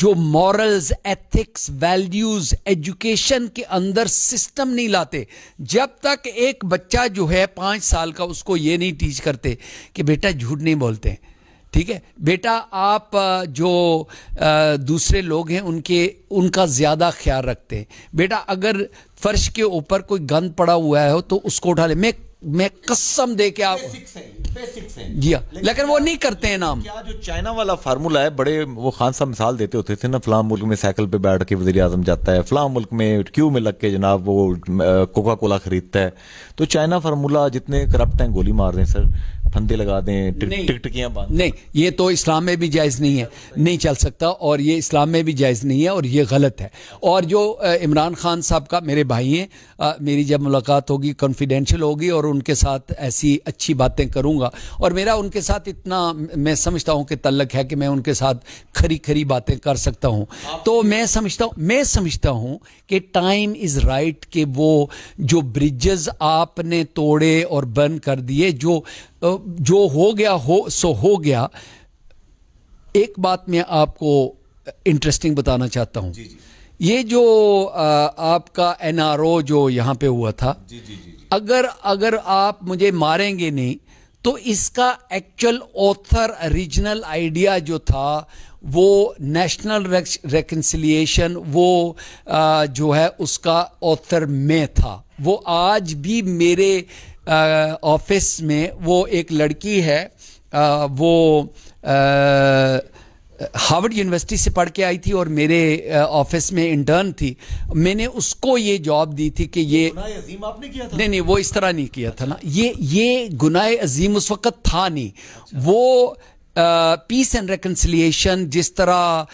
जो मॉरल्स एथिक्स वैल्यूज एजुकेशन के अंदर सिस्टम नहीं लाते जब तक एक बच्चा जो है पांच साल का उसको ये नहीं टीच करते कि बेटा झूठ नहीं बोलते ठीक है बेटा आप जो दूसरे लोग हैं उनके उनका ज़्यादा ख्याल रखते हैं बेटा अगर फर्श के ऊपर कोई गंद पड़ा हुआ है तो उसको उठा ले मैं मैं कसम दे के आप जी हाँ लेकिन, लेकिन वो नहीं करते हैं नाम क्या जो चाइना वाला फार्मूला है बड़े वो खान साहब मिसाल देते होते थे ना फलाम मुल्क में साइकिल पे बैठ के वजी आजम जाता है फलाम मुल्क में क्यू में लग के जनाब वो कोका कोला खरीदता है तो चाइना फार्मूला जितने करप्ट हैं गोली मार रहे हैं सर फंदे लगा दें टिकटिकियां बांध नहीं ये तो इस्लाम में भी जायज़ नहीं है नहीं चल सकता और ये इस्लाम में भी जायज़ नहीं है और ये गलत है और जो इमरान खान साहब का मेरे भाई हैं मेरी जब मुलाकात होगी कॉन्फिडेंशियल होगी और उनके साथ ऐसी अच्छी बातें करूँगा और मेरा उनके साथ इतना मैं समझता हूँ कि तल्लक है कि मैं उनके साथ खरी खरी बातें कर सकता हूँ तो मैं समझता हूँ मैं समझता हूँ कि टाइम इज़ राइट कि वो जो ब्रिजेज़ आपने तोड़े और बर्न कर दिए जो जो हो गया हो सो हो गया एक बात मैं आपको इंटरेस्टिंग बताना चाहता जी। ये जो आ, आपका एनआरओ जो यहां पे हुआ था जी, जी, जी, अगर अगर आप मुझे मारेंगे नहीं तो इसका एक्चुअल ऑथर रीजनल आइडिया जो था वो नेशनल रेकन्सिलिएशन वो आ, जो है उसका ऑथर में था वो आज भी मेरे ऑफिस में वो एक लड़की है आ, वो हार्वर्ड यूनिवर्सिटी से पढ़ के आई थी और मेरे ऑफिस में इंटर्न थी मैंने उसको ये जॉब दी थी कि ये अजीम आपने किया था नहीं नहीं वो इस तरह नहीं किया था ना ये ये गुनाह अजीम उस वक्त था नहीं अच्छा। वो पीस एंड रिकन्सिलियेशन जिस तरह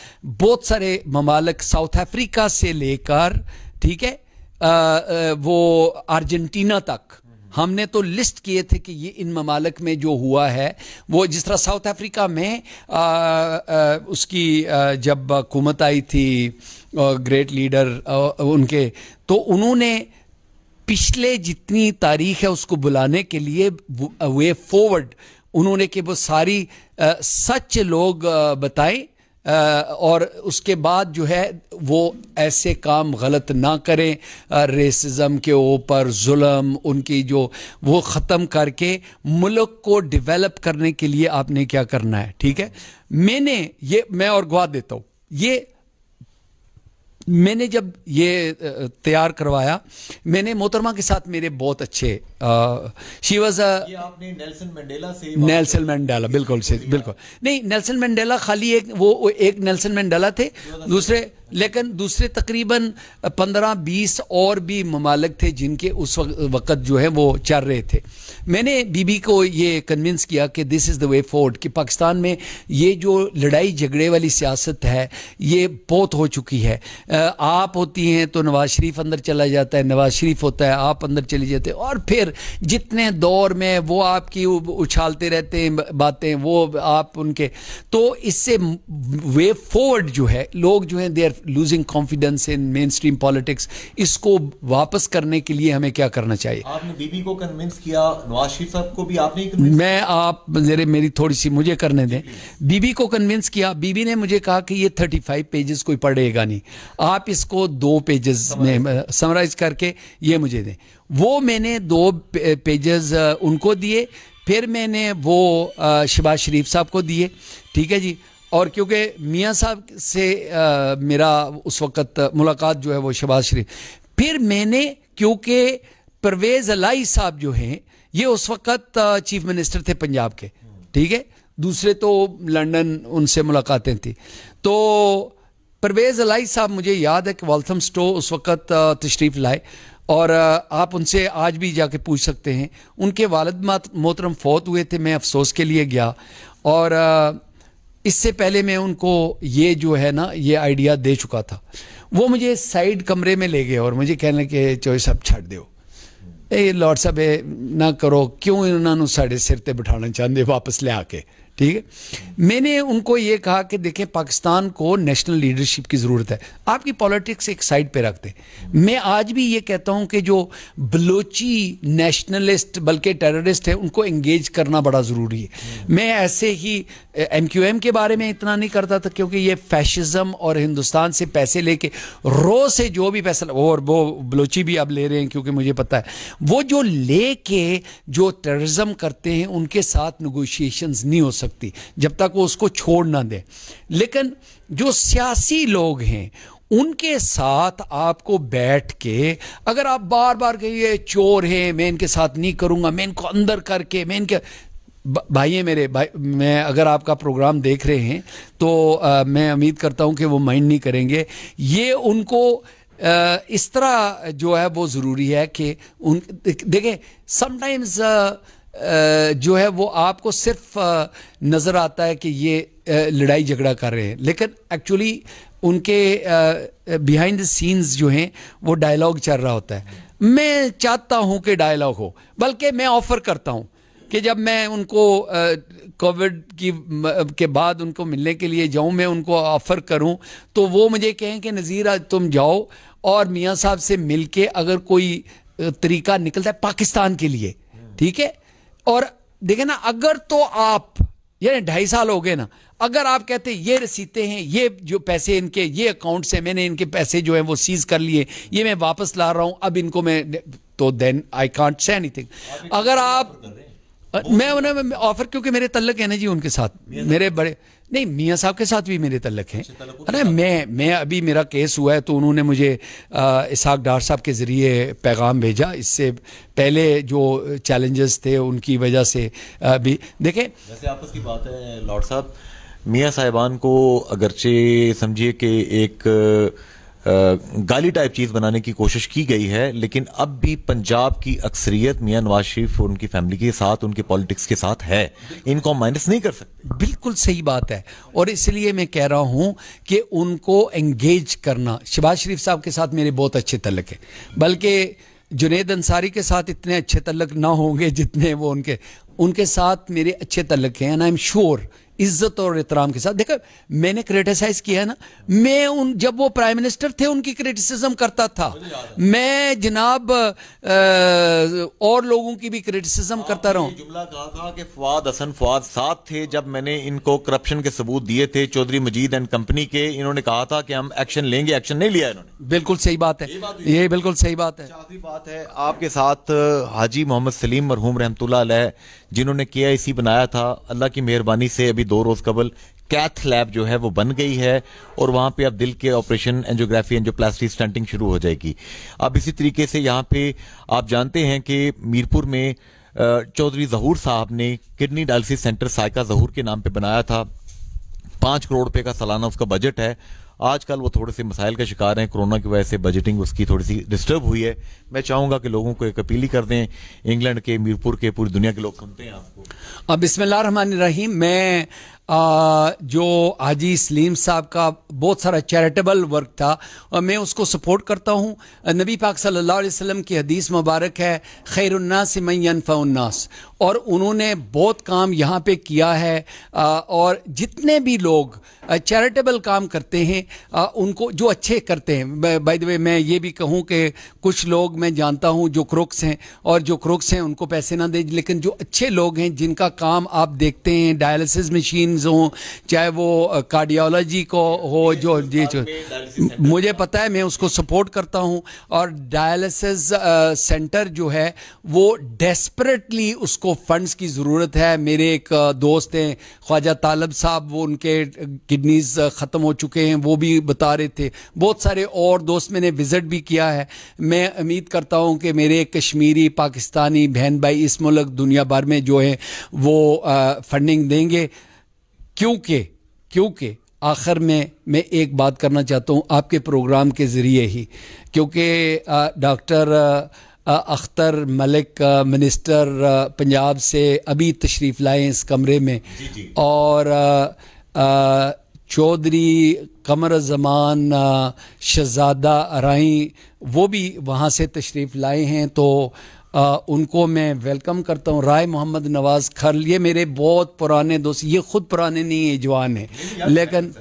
बहुत सारे ममालक साउथ अफ्रीका से लेकर ठीक है आ, आ, वो अर्जेंटीना तक हमने तो लिस्ट किए थे कि ये इन ममालक में जो हुआ है वो जिस तरह साउथ अफ्रीका में आ, आ, उसकी आ, जब हुकूमत आई थी ग्रेट लीडर उनके तो उन्होंने पिछले जितनी तारीख है उसको बुलाने के लिए वे फॉरवर्ड उन्होंने कि वो सारी सच लोग बताएं और उसके बाद जो है वो ऐसे काम गलत ना करें रेसिज़म के ऊपर जुल्म उनकी जो वो ख़त्म करके मुल्क को डेवलप करने के लिए आपने क्या करना है ठीक है मैंने ये मैं और गवा देता हूँ ये मैंने जब ये तैयार करवाया मैंने मोहतरमा के साथ मेरे बहुत अच्छे शी वॉज नेल्सन मंडेला बिल्कुल बिल्कुल नहीं नेल्सन मंडेला खाली एक वो एक नेल्सन मंडेला थे दूसरे लेकिन दूसरे तकरीबन पंद्रह बीस और भी ममालक थे जिनके उस वक्त जो है वो चल रहे थे मैंने बीबी को ये कन्विंस किया कि this is the way forward कि पाकिस्तान में ये जो लड़ाई झगड़े वाली सियासत है ये बहुत हो चुकी है आप होती हैं तो नवाज शरीफ अंदर चला जाता है नवाज शरीफ होता है आप अंदर चले जाते हैं और फिर जितने दौर में वो आपकी उछालते रहते हैं बातें वो आप उनके तो इससे वे फॉरवर्ड जो है लोग जो हैं they are losing confidence in mainstream politics इसको वापस करने के लिए हमें क्या करना चाहिए आपने बीबी को कन्विंस किया नवाज शरीफ साहब को भी आपने मैं आप जरे मेरी थोड़ी सी मुझे करने दें बीबी को कन्विंस किया बीबी ने मुझे कहा कि ये थर्टी फाइव पेजेस कोई पढ़ेगा नहीं आप इसको दो पेजेस में समराइज करके ये मुझे दें वो मैंने दो पेजेस उनको दिए फिर मैंने वो शबाज शरीफ साहब को दिए ठीक है जी और क्योंकि मियाँ साहब से आ, मेरा उस वक़्त मुलाकात जो है वो शबाज शरीफ फिर मैंने क्योंकि परवेज़ अलाई साहब जो हैं ये उस वक़्त चीफ मिनिस्टर थे पंजाब के ठीक है दूसरे तो लंदन उनसे मुलाकातें थी तो परवेज़ अलाई साहब मुझे याद है कि वालथम स्टो उस वक़्त तशरीफ़ लाए और आप उनसे आज भी जाके पूछ सकते हैं उनके वालद मोहतरम फौत हुए थे मैं अफसोस के लिए गया और इससे पहले मैं उनको ये जो है ना ये आइडिया दे चुका था वो मुझे साइड कमरे में ले गए और मुझे कहने के चोई साहब छट दो ਇਹ लॉर्ड साहब ना करो क्यों इन्होंने साढ़े सिर पर बिठाना चाहते वापस ले ਲਿਆ ठीक है मैंने उनको ये कहा कि देखें पाकिस्तान को नेशनल लीडरशिप की ज़रूरत है आपकी पॉलिटिक्स एक साइड पे रख हैं मैं आज भी ये कहता हूँ कि जो बलोची नेशनलिस्ट बल्कि टेररिस्ट है उनको एंगेज करना बड़ा ज़रूरी है मैं ऐसे ही एम क्यू एम के बारे में इतना नहीं करता था क्योंकि ये फैशिज़म और हिंदुस्तान से पैसे ले रो से जो भी पैसा और वो बलोची भी अब ले रहे हैं क्योंकि मुझे पता है वो जो ले के जो टेर्रजम करते हैं उनके साथ नगोशिएशन नहीं हो सकते सकती जब तक वो उसको छोड़ ना दे लेकिन जो सियासी लोग हैं उनके साथ आपको बैठ के अगर आप बार बार कहिए चोर है मैं इनके साथ नहीं करूंगा मैं इनको अंदर करके मैं इनके भाइये मेरे भाई मैं अगर आपका प्रोग्राम देख रहे हैं तो आ, मैं उम्मीद करता हूं कि वो माइंड नहीं करेंगे ये उनको आ, इस तरह जो है वो ज़रूरी है कि उन देखें समटाइम्स जो है वो आपको सिर्फ नज़र आता है कि ये लड़ाई झगड़ा कर रहे हैं लेकिन एक्चुअली उनके बिहाइंड द सीन्स जो हैं वो डायलॉग चल रहा होता है मैं चाहता हूं कि डायलॉग हो बल्कि मैं ऑफ़र करता हूं कि जब मैं उनको कोविड की के बाद उनको मिलने के लिए जाऊं मैं उनको ऑफ़र करूं तो वो मुझे कहें कि नज़ीर आज तुम जाओ और मियाँ साहब से मिल के अगर कोई तरीका निकलता है पाकिस्तान के लिए ठीक है और देखे ना अगर तो आप यानी ढाई साल हो गए ना अगर आप कहते ये रसीते हैं ये जो पैसे इनके ये अकाउंट से मैंने इनके पैसे जो है वो सीज कर लिए ये मैं वापस ला रहा हूं अब इनको मैं तो then I can't say anything अगर आप मैं उन्हें ऑफर क्योंकि मेरे तल्लक है ना जी उनके साथ मेरे बड़े नहीं मियाँ साहब के साथ भी मेरे तलक हैं अच्छा, अरे मैं मैं अभी मेरा केस हुआ है तो उन्होंने मुझे इसहाक डार साहब के ज़रिए पैगाम भेजा इससे पहले जो चैलेंजेस थे उनकी वजह से भी देखें वैसे आपस की बात है लॉर्ड साहब मियाँ साहिबान को अगरचे समझिए कि एक गाली टाइप चीज़ बनाने की कोशिश की गई है लेकिन अब भी पंजाब की अक्सरियत मियाँ नवाज शरीफ और उनकी फैमिली के साथ उनके पॉलिटिक्स के साथ है इनको हम माइनस नहीं कर सकते बिल्कुल सही बात है और इसलिए मैं कह रहा हूँ कि उनको एंगेज करना शिबाज शरीफ साहब के साथ मेरे बहुत अच्छे तलक है बल्कि जुनेद अंसारी के साथ इतने अच्छे तलक ना होंगे जितने वो उनके उनके साथ मेरे अच्छे तलक हैं and I am sure sure इज्जत और एहतराम के साथ देखा मैंने क्रिटिसाइज किया है ना मैं उन जब वो प्राइम मिनिस्टर थे उनकी क्रिटिसिज्म करता था मैं जनाब आ, और लोगों की भी क्रिटिसिज्म करता रहा फवाद हसन फवाद साथ थे जब मैंने इनको करप्शन के सबूत दिए थे चौधरी मजीद एंड कंपनी के इन्होंने कहा था कि हम एक्शन लेंगे एक्शन नहीं लिया इन्होंने बिल्कुल सही बात है ये बिल्कुल सही बात है आपके साथ हाजी मोहम्मद सलीम मरहूम रहमत जिन्होंने के बनाया था अल्लाह की मेहरबानी से अभी दो रोज़ कबल कैथ लैब जो है वो बन गई है और वहाँ पे अब दिल के ऑपरेशन एंजोग्राफी एंजोप्लास्टी स्टंटिंग शुरू हो जाएगी अब इसी तरीके से यहाँ पे आप जानते हैं कि मीरपुर में चौधरी जहूर साहब ने kidney dialysis centre Saika Zahoor के नाम पे बनाया था पाँच करोड़ रुपये का सालाना उसका बजट है आजकल वो थोड़े से मसाइल का शिकार हैं कोरोना की वजह से बजटिंग उसकी थोड़ी सी डिस्टर्ब हुई है मैं चाहूँगा कि लोगों को एक अपील ही कर दें इंग्लैंड के मीरपुर के पूरी दुनिया के लोग सुनते हैं आपको अब बिस्मिल्लाह रहमान रहीम मैं आ, जो हाजी सलीम साहब का बहुत सारा चैरिटेबल वर्क था और मैं उसको सपोर्ट करता हूँ नबी पाक सल्लल्लाहु अलैहि वसल्लम की हदीस मुबारक है खैरन्नास मैनफ़ास और उन्होंने बहुत काम यहाँ पे किया है आ, और जितने भी लोग चैरिटेबल काम करते हैं आ, उनको जो अच्छे करते हैं बाय द वे मैं ये भी कहूँ कि कुछ लोग मैं जानता हूँ जो क्रोक्स हैं और जो क्रोक्स हैं उनको पैसे ना दें लेकिन जो अच्छे लोग हैं जिनका काम आप देखते हैं डायलिसिस मशीन विंग्स हों चाहे वो कार्डियोलॉजी को हो जो तो मुझे पता है मैं उसको सपोर्ट करता हूँ और डायलिसिस सेंटर जो है वो डेस्परेटली उसको फंड्स की ज़रूरत है मेरे एक दोस्त हैं ख्वाजा तालब साहब वो उनके किडनीज ख़त्म हो चुके हैं वो भी बता रहे थे बहुत सारे और दोस्त मैंने विज़िट भी किया है मैं उम्मीद करता हूँ कि मेरे कश्मीरी पाकिस्तानी बहन भाई इस मुल्क दुनिया भर में जो है वो फंडिंग देंगे क्योंकि क्योंकि आखिर में मैं एक बात करना चाहता हूँ आपके प्रोग्राम के ज़रिए ही क्योंकि डॉक्टर अख्तर मलिक मिनिस्टर पंजाब से अभी तशरीफ़ लाए इस कमरे में जी जी। और चौधरी कमर जमान शहजादा राई वो भी वहाँ से तशरीफ़ लाए हैं तो आ, उनको मैं वेलकम करता हूँ राय मोहम्मद नवाज़ खर ये मेरे बहुत पुराने दोस्त ये ख़ुद पुराने नहीं है जवान है लेकिन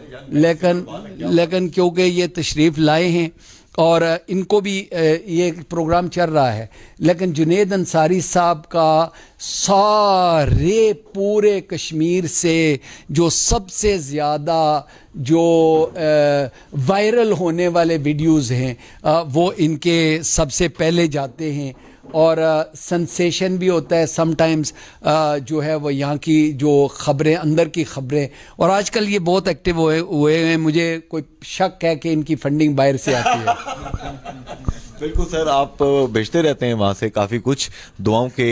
लेकिन लेकिन क्योंकि ये तशरीफ़ लाए हैं और इनको भी ये प्रोग्राम चल रहा है लेकिन जुनेद अंसारी साहब का सारे पूरे कश्मीर से जो सबसे ज़्यादा जो वायरल होने वाले वीडियोस हैं वो इनके सबसे पहले जाते हैं और सेंसेशन uh, भी होता है समटाइम्स uh, जो है वो यहाँ की जो खबरें अंदर की खबरें और आजकल ये बहुत एक्टिव हुए हुए हैं मुझे कोई शक है कि इनकी फंडिंग बाहर से आती है (laughs) बिल्कुल सर आप भेजते रहते हैं वहाँ से काफ़ी कुछ दुआओं के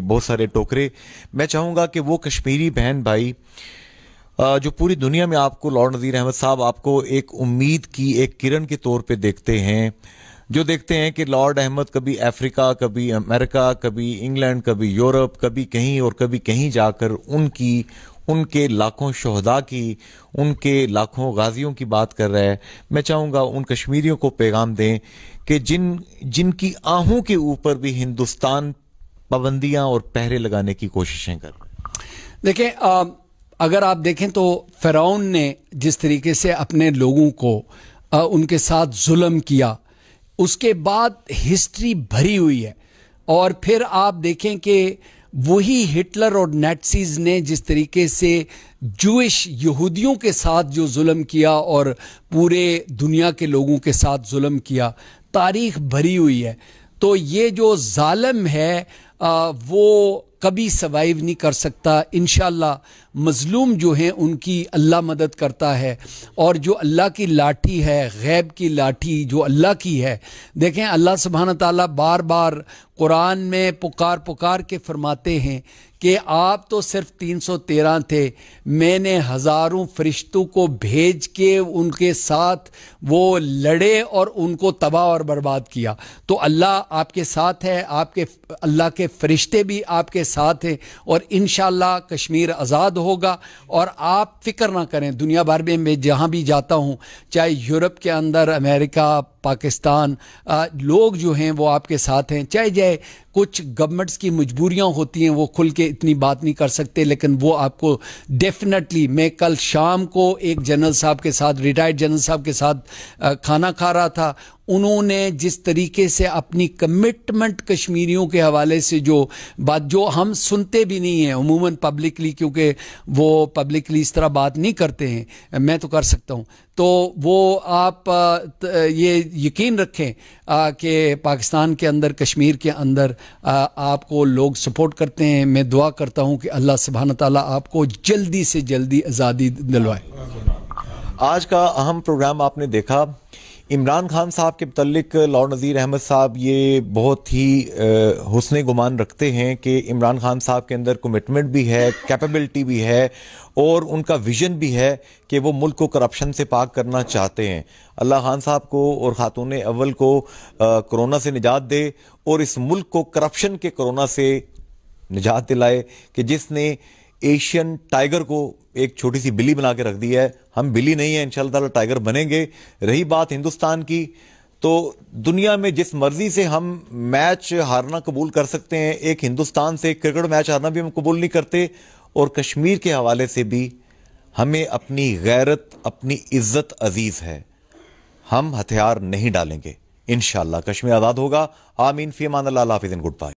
बहुत सारे टोकरे मैं चाहूँगा कि वो कश्मीरी बहन भाई जो पूरी दुनिया में आपको लॉर्ड नज़ीर अहमद साहब आपको एक उम्मीद की एक किरण के तौर पे देखते हैं जो देखते हैं कि लॉर्ड अहमद कभी अफ्रीका कभी अमेरिका कभी इंग्लैंड कभी यूरोप कभी कहीं और कभी कहीं जाकर उनकी उनके लाखों शहदा की उनके लाखों गाजियों की बात कर रहा है मैं चाहूँगा उन कश्मीरियों को पैगाम दें कि जिन जिनकी आहों के ऊपर भी हिंदुस्तान पाबंदियाँ और पहरे लगाने की कोशिशें कर देखें अगर आप देखें तो फ़िरौन ने जिस तरीके से अपने लोगों को आ, उनके साथ जुल्म किया उसके बाद हिस्ट्री भरी हुई है और फिर आप देखें कि वही हिटलर और नेटसीज ने जिस तरीके से जूश यहूदियों के साथ जो जुल्म किया और पूरे दुनिया के लोगों के साथ जुल्म किया तारीख भरी हुई है तो ये जो जालम है आ, वो कभी सर्वाइव नहीं कर सकता इन मज़लूम जो हैं उनकी अल्लाह मदद करता है और जो अल्लाह की लाठी है गैब की लाठी जो अल्लाह की है देखें अल्लाह सुबहान ताली बार बार कुरान में पुकार पुकार के फरमाते हैं कि आप तो सिर्फ 313 थे मैंने हज़ारों फरिश्तों को भेज के उनके साथ वो लड़े और उनको तबाह और बर्बाद किया तो अल्लाह आपके साथ है आपके अल्लाह के फरिश्ते भी आपके साथ हैं और इन कश्मीर आज़ाद हो होगा और आप फिक्र ना करें दुनिया भर में मैं जहाँ भी जाता हूँ चाहे यूरोप के अंदर अमेरिका पाकिस्तान आ, लोग जो हैं वो आपके साथ हैं चाहे चाहे कुछ गवर्नमेंट्स की मजबूरियाँ होती हैं वो खुल के इतनी बात नहीं कर सकते लेकिन वो आपको डेफिनेटली मैं कल शाम को एक जनरल साहब के साथ रिटायर्ड जनरल साहब के साथ आ, खाना खा रहा था उन्होंने जिस तरीके से अपनी कमिटमेंट कश्मीरियों के हवाले से जो बात जो हम सुनते भी नहीं हैं उमूमन पब्लिकली क्योंकि वो पब्लिकली इस तरह बात नहीं करते हैं मैं तो कर सकता हूँ तो वो आप ये यकीन रखें कि पाकिस्तान के अंदर कश्मीर के अंदर आपको लोग सपोर्ट करते हैं मैं दुआ करता हूँ कि अल्लाह सुबहान ताली आपको जल्दी से जल्दी आज़ादी दिलवाए आज का अहम प्रोग्राम आपने देखा इमरान खान साहब के मतलब लाहौर नज़ीर अहमद साहब ये बहुत ही हसन गुमान रखते हैं कि इमरान खान साहब के अंदर कमिटमेंट भी है कैपेबिलिटी भी है और उनका विजन भी है कि वो मुल्क को करप्शन से पाक करना चाहते हैं अल्लाह खान साहब को और ख़ातून अव्वल को कोरोना से निजात दे और इस मुल्क को करप्शन के कोरोना से निजात दिलाए कि जिसने एशियन टाइगर को एक छोटी सी बिल्ली बना के रख दी है हम बिल्ली नहीं है इनशाला ताला टाइगर बनेंगे रही बात हिंदुस्तान की तो दुनिया में जिस मर्जी से हम मैच हारना कबूल कर सकते हैं एक हिंदुस्तान से क्रिकेट मैच हारना भी हम कबूल नहीं करते और कश्मीर के हवाले से भी हमें अपनी गैरत अपनी इज्जत अजीज है हम हथियार नहीं डालेंगे इन कश्मीर आज़ाद होगा आमीन फी अमान अल्लाह हाफिज़ गुड बाय